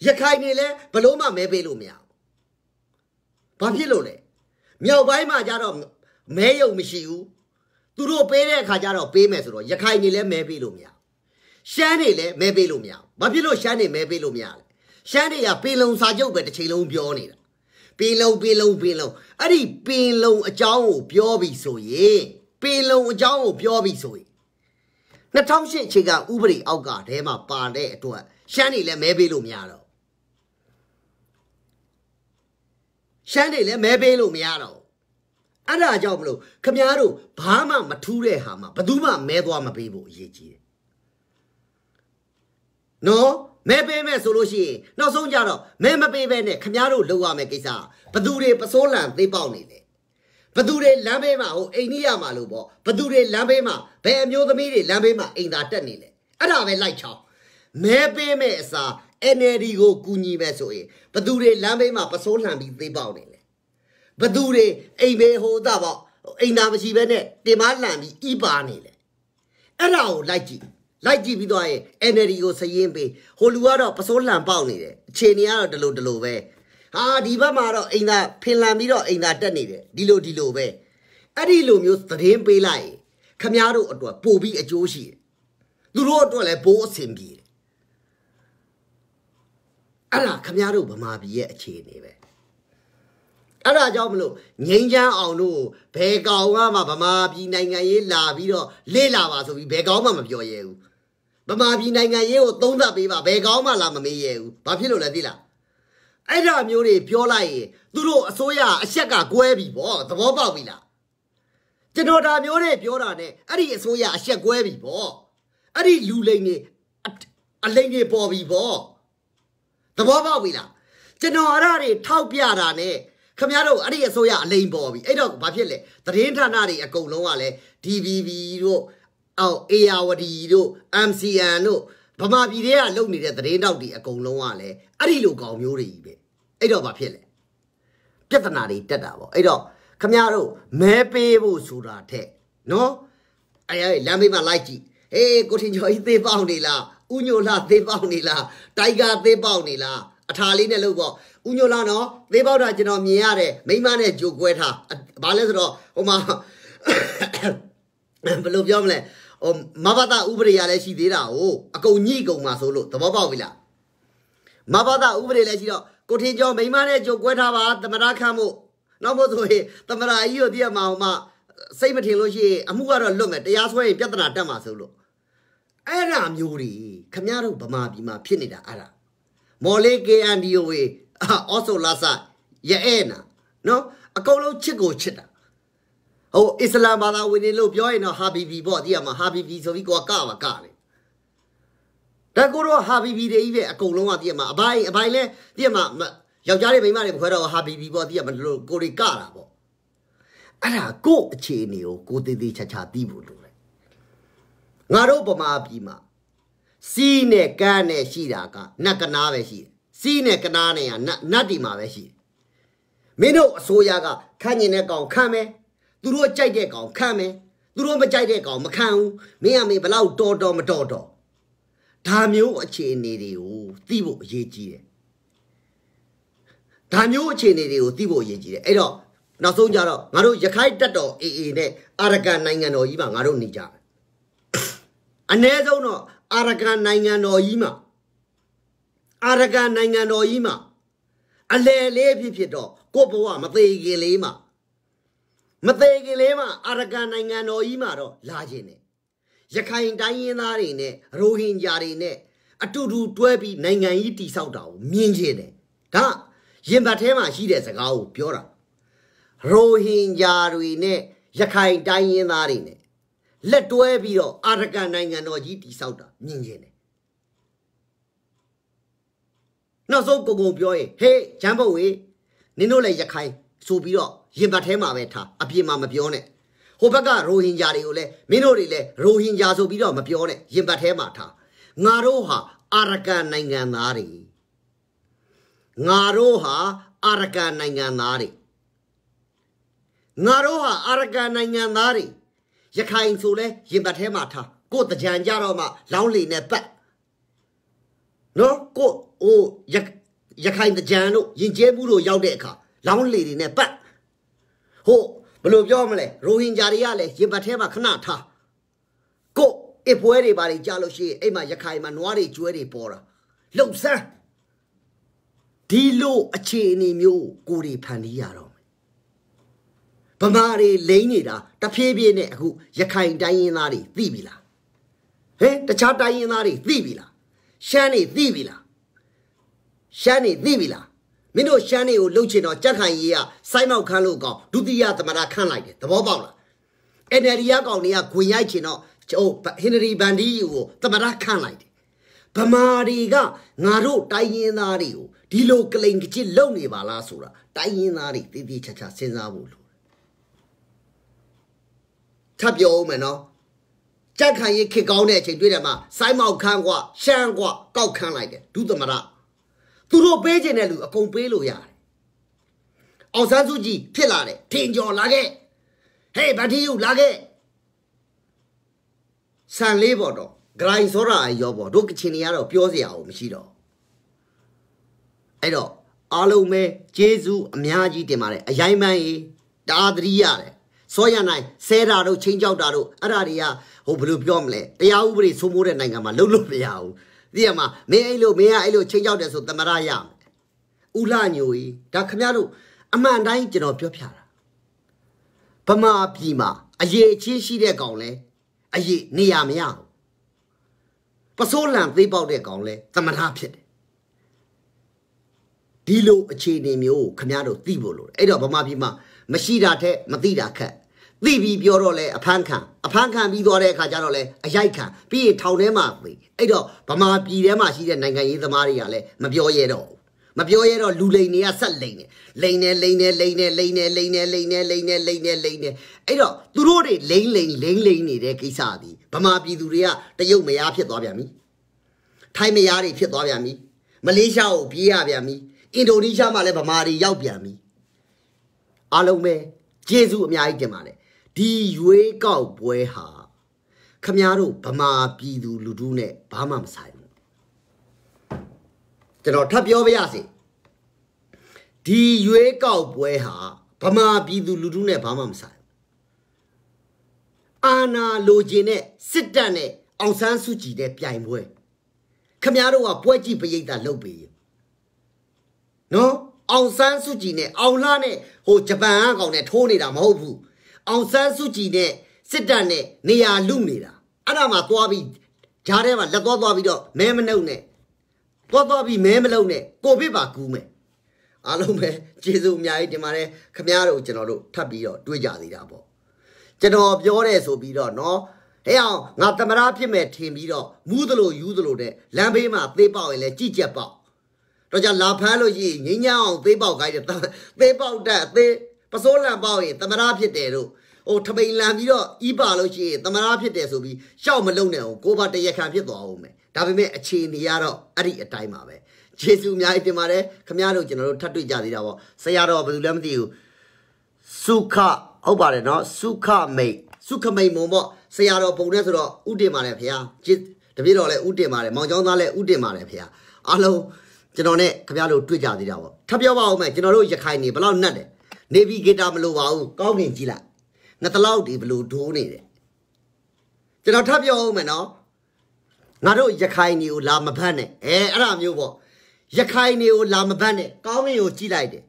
ရခိုင်နေလဲဘလို့မှမဲပေးလို့မရဘာဖြစ်လို့လဲမြောက်ပိုင်းမှာကြတော့မဲယုံမရှိဘူးသူတို့ပေးတဲ့အခါကျတော့ပေးမယ်ဆိုတော့ရခိုင်နေလဲမဲပေးလို့မရရှမ်းနေလဲမဲပေးလို့မရဘာဖြစ်လို့ရှမ်းနေမဲပေးလို့မရလဲရှမ်းတွေကပင်လုံစာချုပ်ပဲတစ်ချိန်လုံးပြောနေတာပင်လုံပင်လုံပင်လုံအဲ့ဒီပင်လုံအကြောင်းကိုပြောပြီဆိုရင်ပင်လုံအကြောင်းကိုပြောပြီဆိုရင်2008အခြေခံဥပဒေအောက်ကထဲမှာပါတဲ့အတွက်ရှမ်းတွေလည်းမဲပေးလို့မရတော့ရှမ်းတွေလည်းမဲပေးလို့မရတော့အဲ့ဒါကြောင့်မလို့ခမားတို့ဘာမှမထူးတဲ့ဟာမှာဘယ်သူမှမဲသွားမပေးဖို့အရေးကြီးတယ်နော်မဲပေးမဲ့ဆိုလို့ရှိရင်နောက်ဆုံးကြတော့မဲမပေးဘဲနဲ့ခမားတို့လုံရမယ်ကိစ္စဘသူတွေပစိုးလန်သေးပေါက်နေလေဘသူတွေလမ်းဘေးမှာဟိုအိန္ဒိယမှာလို့ပေါ့ဘသူတွေလမ်းဘေးမှာဘယ်အမျိုးသမီးတွေလမ်းဘေးမှာအိမ်သာတက်နေလေအဲ့ဒါပဲလိုက်ချောင်းမဲပေးမဲ့အစား NLD ကိုကူညီမဲ့ဆိုရင်ဘသူတွေလမ်းဘေးမှာပစိုးလှန်ပြီးသေးပေါက်နေလေဘသူတွေအိမ်ဘေးဟိုတာပေါ့အိမ်သာမရှိဘဲနဲ့တင်မလှန်ပြီးဤပါနေလေအဲ့ဒါကိုလိုက်ကြည့်လိုက်ကြည့်ပြီးတော့ရင် NLD ကိုစရင်ပေးဟိုလူကတော့ပစိုးလှန်ပေါက်နေတယ်အခြေအနေကတော့ဒီလိုဒီလိုပဲဟာဒီဘက်မှာတော့အိမ်သာဖင်လန်ပြီးတော့အိမ်သာတက်နေတယ်ဒီလိုဒီလိုပဲအဲ့ဒီလိုမျိုးသတင်းပေးလိုက်ခမားတို့အတွက်ပို့ပြီးအကျိုးရှိတယ်သူတို့အတွက်လည်းဘိုးအဆင်ပြေတယ်အဲ့ဒါခမားတို့ဗမာပြည်ရဲ့အခြေအနေပဲအဲ့ဒါကြောင့်မလို့ငိမ့်ချမ်းအောင်တို့ဘယ်ကောင်ကမှဗမာပြည်နိုင်ငံရေးလာပြီးတော့လေ့လာပါဆိုပြီးဘယ်ကောင်မှမပြောရဲဘူးဗမာပြည်နိုင်ငံရေးကိုသုံးသပ်ပေးပါဘယ်ကောင်းမှလာမမေးရဘူးဘာဖြစ်လို့လဲသိလားအဲ့ဒါမျိုးတွေပြောလိုက်ရင်သူတို့အစိုးရအချက်ကကွဲပြီဗောသဘောပေါက်ပြီလားကျွန်တော်ဒါမျိုးတွေပြောတာနဲ့အဲ့ဒီအစိုးရအချက်ကွဲပြီဗောအဲ့ဒီလူလိမ်တွေအလိမ်တွေပေါ်ပြီဗောသဘောပေါက်ပြီလားကျွန်တော်အရာတွေထောက်ပြတာနဲ့ခင်ဗျားတို့အဲ့ဒီအစိုးရအလိမ်ပေါ်ပြီအဲ့တော့ဘာဖြစ်လဲသတင်းဌာနတွေအကုန်လုံးကလည်း DVB တို့အောင်အေယာဝတီတို့ MCN တို့ဗမာပြည်တွေကလုံနေတဲ့သတင်းတောက်တွေအကုန်လုံးကလည်းအဲ့ဒီလိုကောင်မျိုးတွေကြီးပဲအဲ့တော့ဘာဖြစ်လဲပြဿနာတွေတက်တာပေါ့အဲ့တော့ခမရတို့မဲပေးဖို့ဆိုတာထက်နော်အဲ့အဲ့လမ်းမေးမှာလိုက်ကြည့်ဟေးကိုထင်ကျော်ကြီးသေးပေါက်နေလားဥညိုလာသေးပေါက်နေလားတိုက်ကသေးပေါက်နေလားအထာလေးနဲ့လို့ပေါ့ဥညိုလာနော်သေးပေါက်တာကျွန်တော်မြင်ရတယ်မိမနဲ့ကြိုကွဲထားဘာလဲဆိုတော့ဟိုမှာဘယ်လိုပြောမလဲဟိုမဘာသာဥပဒေရလည်းရှိသေးတာကိုအကုန်ညှိကုန်မှာဆိုလို့သဘောပေါက်ပြီလားမဘာသာဥပဒေလည်းရှိတော့ကိုထင်ကျော်မိမနဲ့ကြိုကွဲထားပါသမရခန့်မို့နောက်မို့ဆိုရင်သမရအကြီးတို့တည့်ရမှာဟိုမှစိတ်မထင်လို့ရှိရင်အမှုကတော့လွတ်မယ်တရားစွဲရင်ပြဿနာတက်မှာဆိုလို့အဲ့ဒါမျိုးတွေခမရတို့ဗမာပြည်မှာ ဖြစ်နေတာအဲ့ဒါမော်လေး KNDOA အော်ဆိုလာဆာရဲ့အဲ့နာနော်အကုန်လုံးချစ်ကိုချစ်တာဟိုအစ္စလာမ်ဘာသာဝင်တွေလို့ပြောရင်တော့ဟာဘီဘီပေါ့ဒီကမှာဟာဘီဘီဆိုပြီးကိုကကပါကတယ်ဒါကိုတော့ဟာဘီဘီတွေကြီးပဲအကုန်လုံးကဒီကမှာအပိုင်အပိုင်လဲဒီကမှာယောက်ျားတွေမိန်းမတွေခွဲတော့ဟာဘီဘီပေါ့ဒီကမှာလို့ကိုတွေကတာပေါ့အဲ့ဒါကိုအခြေအနေကိုကိုသေးသေးချာချာသိဖို့လိုတယ်ငါတို့ဗမာပြည်မှာစီးနဲ့ကန်းနဲ့ရှိတာကနတ်ကနာပဲရှိတယ်စီးနဲ့ကနာနဲ့ကနတ်ဒီမှာပဲရှိတယ်မင်းတို့အစိုးရကခန့်ကျင်တဲ့ကောင်ခန့်မယ်သူတို့ကြိုက်တဲ့ကောင်ခံမယ်သူတို့မကြိုက်တဲ့ကောင်မခံဘူးမင်းကမင်းဘလောက်တော်တော်မတော်တော်ဒါမျိုးအခြေအနေတွေကိုသိဖို့အရေးကြီးတယ်ဒါမျိုးအခြေအနေတွေကိုသိဖို့အရေးကြီးတယ်အဲ့တော့နောက်ဆုံးကြတော့ငါတို့ရခိုင်တပ်တော် AA နဲ့အာရကန်နိုင်ငံတော်ကြီးမှာငါတို့နေကြတယ်အ ਨੇ ဆုံးတော့အာရကန်နိုင်ငံတော်ကြီးမှာအာရကန်နိုင်ငံတော်ကြီးမှာအလယ်လေးဖြစ်ဖြစ်တော့ကို့ဘဝမသေးခင်လေးမှာမသေးခင်လေးမှာအာရကန်နိုင်ငံတော်ကြီးမှာတော့လာခြင်းနဲ့ရခိုင်တိုင်းရင်းသားတွေနဲ့ရိုဟင်ဂျာတွေနဲ့အတူတူတွဲပြီးနိုင်ငံကြီးတိဆောက်တာကိုမြင်ခြင်းနဲ့ဒါရင်ဘတ်ထဲမှာရှိတဲ့စကားကိုပြောတာရိုဟင်ဂျာတွေနဲ့ရခိုင်တိုင်းရင်းသားတွေနဲ့လက်တွဲပြီးတော့အာရကန်နိုင်ငံတော်ကြီးတိဆောက်တာမြင်ခြင်းနဲ့နောက်ဆုံးကုံကုံပြောရင်ဟေးဂျမ်းဘုတ်ဝေနင်တို့လည်းရခိုင်ဆိုပြီးတော့ရင်ဘတ်ထဲမှာပဲထားအပြင်မှာမပြောနဲ့ဟိုဘက်ကရိုဟင်ဂျာတွေကိုလည်းမင်းတို့တွေလည်းရိုဟင်ဂျာဆိုပြီးတော့မပြောနဲ့ရင်ဘတ်ထဲမှာထားငါတို့ဟာအာရကန်နိုင်ငံသားတွေငါတို့ဟာအာရကန်နိုင်ငံသားတွေငါတို့ဟာအာရကန်နိုင်ငံသားတွေရခိုင်ဆိုလဲရင်ဘတ်ထဲမှာထားကိုတကြံကြတော့မှလောင်းလေနဲ့ပတ်နော်ကိုအိုရရခိုင်တကြံတို့ရင်ကျဲမှုတို့ရောက်တဲ့အခါလောင်းလေတွေနဲ့ပတ်ဟုတ်ဘယ်လိုပြောမလဲရိုဟင်ဂျာတွေကလည်းရင်ပတ်ထဲမှာခဏထားကို့အပွဲတွေဘာတွေကြားလို့ရှိရင်အိမ်မှာရခိုင်မှာနွားတွေကျွဲတွေပေါ်တာလှုပ်ဆန်းဒီလိုအခြေအနေမျိုးကိုတွေဖန်တီးရတော့မယ်ဗမာတွေလိမ့်နေတာတဖြည်းဖြည်းနဲ့အခုရခိုင်တိုင်းရင်းသားတွေသိပြီလားဟဲ့တခြားတိုင်းရင်းသားတွေသိပြီလားရှမ်းတွေသိပြီလားရှမ်းတွေသိပြီလားမင်းတို့ရှမ်းတွေကိုလှုပ်ချင်တော့ကြက်ခိုင်ကြီးကစိုက်မောက်ခန်းလို့ကောင်ဒုတိယသမရခန့်လိုက်တယ်သဘောပေါက်လား NLD ရကောင်တွေကဂွင်ရိုက်ချင်တော့ဟိုဟင်နရီဘန်ဒီကိုသမရခန့်လိုက်တယ်ဗမာတွေကငါတို့တိုင်းရင်းသားတွေကိုဒီလိုကလိန်ကြစ်လုံနေပါလားဆိုတာတိုင်းရင်းသားတွေတည်တည်ချာချာစဉ်းစားဖို့လိုထပ်ပြောဦးမယ်နော်ကြက်ခံရေးခေကောင်းတဲ့အချိန်တွေ့တယ်မှာစိုင်းမောက်ခန်းကွာရှမ်းကွာကောက်ခန်းလိုက်တယ်ဒုသမရသူတို့ပေးခြင်းတဲ့လူအကုန်ပေးလို့ရတယ်အောင်ဆန်းစုကြည်ဖြစ်လာတယ်ထင်ကျော်လာခဲ့ဟေးဗတိယုလာခဲ့ဆန်လေးပေါ်တော့ဂရိုင်းစောရာရောပေါ်တို့ကချင်တွေကတော့ပြောစရာအောင်မရှိတော့အဲ့တော့အားလုံးပဲကျေးဇူးအများကြီးတင်ပါတယ်အရင်ပိုင်းကြီးတအားတရီရတယ်စောရနိုင်ဆဲတာတို့ချင်းကြောက်တာတို့အဲ့ဒါတွေကဟိုဘယ်လိုပြောမလဲတရားဥပဒေစိုးမိုးတဲ့နိုင်ငံမှာလုံးလုံးမရဘူးသိရမမင်းအဲ့လိုမင်းကအဲ့လိုချိန်ကြောက်တယ်ဆိုသမရရမယ်ဥလညိုကြီးဒါခမရတို့အမှန်တိုင်းကျွန်တော်ပြောပြတာဗမာပြည်မှာအရေးချင်းရှိတဲ့ကောင်လဲအရေးနေရမရဘူးပစိုးလံသေးပေါက်တဲ့ကောင်လဲသမထဖြစ်တယ်ဒီလိုအခြေအနေမျိုးခမရတို့သိဖို့လိုတယ်အဲ့တော့ဗမာပြည်မှာမရှိတာထက်မသိတာခက်သိပြီးပြောတော့လဲအဖမ်းခံအဖမ်းခံပြီးသွားတဲ့အခါကျတော့လဲအရိုက်ခံပြီးရင်ထောင်ထဲမှာပြီအဲ့တော့ဗမာပြည်ထဲမှာရှိတဲ့နိုင်ငံရေးသမားတွေကလည်းမပြောရဲတော့မပြောရဲတော့လူလိန်တွေကဆက်လိန်တယ်လိန်တယ်လိန်တယ်လိန်တယ်လိန်တယ်လိန်တယ်လိန်တယ်လိန်တယ်လိန်တယ်လိန်တယ်အဲ့တော့သူတို့တွေလိန်လိန်လိန်လိန်နေတဲ့ကိစ္စသည်ဗမာပြည်သူတွေကတရုတ်မယားဖြစ်သွားပြန်ပြီထိုင်းမယားတွေဖြစ်သွားပြန်ပြီမလေးရှားကိုပြေးရပြန်ပြီအင်ဒိုနီးရှားမှာလည်းဗမာတွေရောက်ပြန်ပြီအားလုံးပဲကျေးဇူးအများကြီးတင်ပါတယ်ဒီရွေးကောက်ပွဲဟာခမားတို့ဗမာပြည်သူ လူထုနဲ့ဘာမှမဆိုင်ဘူးကျွန်တော်ထပ်ပြောပါရစေဒီရွေးကောက်ပွဲဟာဗမာပြည်သူ လူထုနဲ့ဘာမှမဆိုင်အာနာလိုချင်တဲ့စစ်တပ်နဲ့အောင်ဆန်းစုကြည်တဲ့ပြိုင်ပွဲခမားတို့ကပွဲကြည့်ပရိသတ်လုပ်ပေးနော်အောင်ဆန်းစုကြည်နဲ့အောင်လှနဲ့ဟိုဂျပန်အကောင်နဲ့ထိုးနေတာမဟုတ်ဘူးအောင်ဆန်းစုကြည်နဲ့စစ်တပ်နဲ့နေရာလုနေတာအဲ့ဒါမှသွားပြီးဂျားထဲမှာလက်သွားသွားပြီးတော့မဲမနှုတ်နဲ့သွားသွားပြီးမဲမလုံနဲ့ကိုဗစ်ပါကူးမယ်အားလုံးပဲကျေးဇူးအများကြီးတင်ပါတယ်ခမရတို့ကျွန်တော်တို့ထပ်ပြီးတော့တွေ့ကြသေးတာပေါ့ကျွန်တော်ပြောတယ်ဆိုပြီးတော့နော်ဟဲ့အောင်ငါသမရာဖြစ်မဲ့ထင်ပြီးတော့မူးသလိုယူးသလိုနဲ့လမ်းဘေးမှာသေးပေါက်ရင်လည်းကြည်ကြက်ပေါက်တော့ကြလာဖမ်းလို့ရှိရင်ငိမ့်ညောင်းအောင်သေးပေါက်ခိုင်းတယ်သေးပေါက်တတ်အသေးပစိုးလန်ပေါက်ရင်သမရဖြစ်တယ်တို့ဟိုထပိန်လန်ပြီးတော့ဤပါလို့ရှိရင်သမရဖြစ်တယ်ဆိုပြီးရှောက်မလုံနဲ့အောင်ကိုပါတရခံဖြစ်သွားအောင်မယ်ဒါပေမဲ့အခြေအနေကတော့အဲ့ဒီအတိုင်းပါပဲယေရှုအများကြီးတင်ပါတယ်ခမရတို့ကျွန်တော်တို့ထပ်တွေ့ကြသေးတာပေါ့ဆရာတော်ဘယ်သူလဲမသိဘူးစုခဟုတ်ပါတယ်နော်စုခမိတ်စုခမိတ်မုံပေါ့ဆရာတော်ပုံနဲ့ဆိုတော့ဥတင်ပါတယ်ဖေဟာတပည့်တော်လည်းဥတင်ပါတယ်မောင်ကျောင်းသားလည်းဥတင်ပါတယ်ဖေဟာအားလုံးကျွန်တော်နဲ့ခမရတို့တွေ့ကြသေးတာပေါ့ထပ်ပြောပါဦးမယ်ကျွန်တော်တို့ရခိုင်နေဘလောက်နှက်တယ်နေဗီဂေတာမလိုပါဘူးကောင်းကင်ကြည့်လိုက်ငါတလောက်ဒီဘလို့ဒိုးနေတယ်ကျွန်တော်ထပ်ပြောအောင်မယ်နော်ငါတို့ရခိုင်တွေကိုလာမဖတ်နဲ့အဲအဲ့ဒါမျိုးပေါ့ရခိုင်တွေကိုလာမဖတ်နဲ့ကောင်းကင်ကိုကြည့်လိုက်တယ်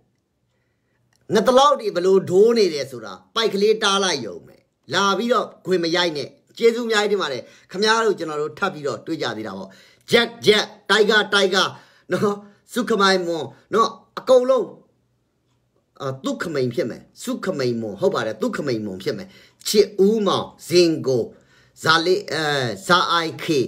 ငါတလောက်ဒီဘလို့ဒိုးနေတယ်ဆိုတာပိုက်ကလေးတားလိုက်ရုံပဲလာပြီးတော့ခွေမရိုက်နဲ့ကျေးဇူးအများကြီးတင်ပါတယ်ခမားတို့ကျွန်တော်တို့ထပ်ပြီးတော့တွေ့ကြသေးတာပေါ့ Jack Jack Tiger Tiger နော်စုခမိုင်မွန်နော်အကုန်လုံးအာဒုက္ခမိန်ဖြစ်မယ်စုခမိန်မွန်ဟုတ်ပါတယ်ဒုက္ခမိန်မွန်ဖြစ်မယ်ချစ်ဦးမောင်ဇင်ကိုဇာလိအဲဇာအိုက်ခေ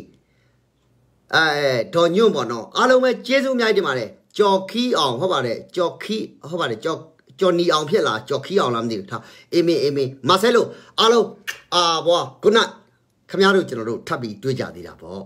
အဲဒေါ်ညွန့်ပေါ့နော်အားလုံးပဲကျေးဇူးအများကြီးတင်ပါတယ်ကြော်ခီအောင်ဟုတ်ပါတယ်ကြော်ခီဟုတ်ပါတယ်ကြော်ကျော်နီအောင်ဖြစ်လားကြော်ခီအောင်လားမသိဘူးထားအေးမင်းအေးမင်းမဆဲလို့အားလုံးအာဘွား good night ခင်ဗျားတို့ကျွန်တော်တို့ထပ်ပြီးတွေ့ကြသေးတာပေါ့